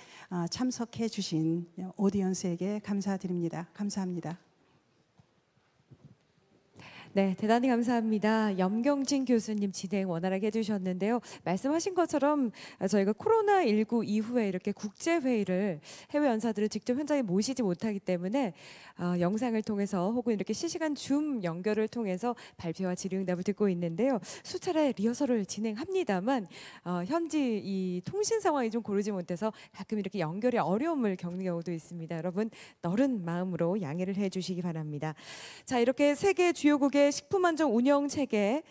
참석해 주신 오디언스에게 감사드립니다. 감사합니다. 네, 대단히 감사합니다. 염경진 교수님 진행 원활하게 해주셨는데요. 말씀하신 것처럼 저희가 코로나19 이후에 이렇게 국제회의를 해외 연사들을 직접 현장에 모시지 못하기 때문에 어, 영상을 통해서 혹은 이렇게 실시간 줌 연결을 통해서 발표와 질의응답을 듣고 있는데요. 수차례 리허설을 진행합니다만 어, 현지 이 통신 상황이 좀 고르지 못해서 가끔 이렇게 연결에 어려움을 겪는 경우도 있습니다. 여러분, 너른 마음으로 양해를 해주시기 바랍니다. 자, 이렇게 세계 주요국의 국제 식품안전 운영 체계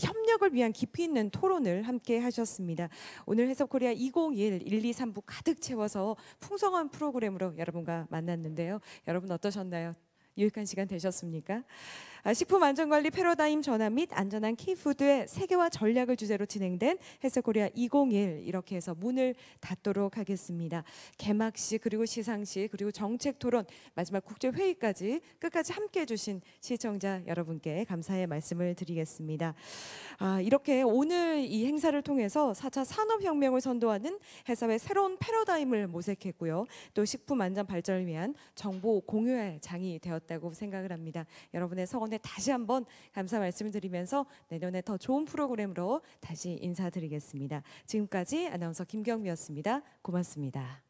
협력을 위한 깊이 있는 토론을 함께 하셨습니다. 오늘 해석코리아 2 0 1 1, 2, 3부 가득 채워서 풍성한 프로그램으로 여러분과 만났는데요. 여러분 어떠셨나요? 유익한 시간 되셨습니까? 아, 식품 안전관리 패러다임 전환 및 안전한 키푸드의 세계화 전략을 주제로 진행된 헬스코리아 201 이렇게 해서 문을 닫도록 하겠습니다. 개막식 그리고 시상식 그리고 정책 토론 마지막 국제 회의까지 끝까지 함께해 주신 시청자 여러분께 감사의 말씀을 드리겠습니다. 아, 이렇게 오늘 이 행사를 통해서 4차 산업혁명을 선도하는 해사의 새로운 패러다임을 모색했고요. 또 식품 안전 발전을 위한 정보 공유의 장이 되었다고 생각을 합니다. 여러분의 성원 후원에 다시 한번 감사 말씀드리면서 내년에 더 좋은 프로그램으로 다시 인사드리겠습니다. 지금까지 아나운서 김경미였습니다. 고맙습니다.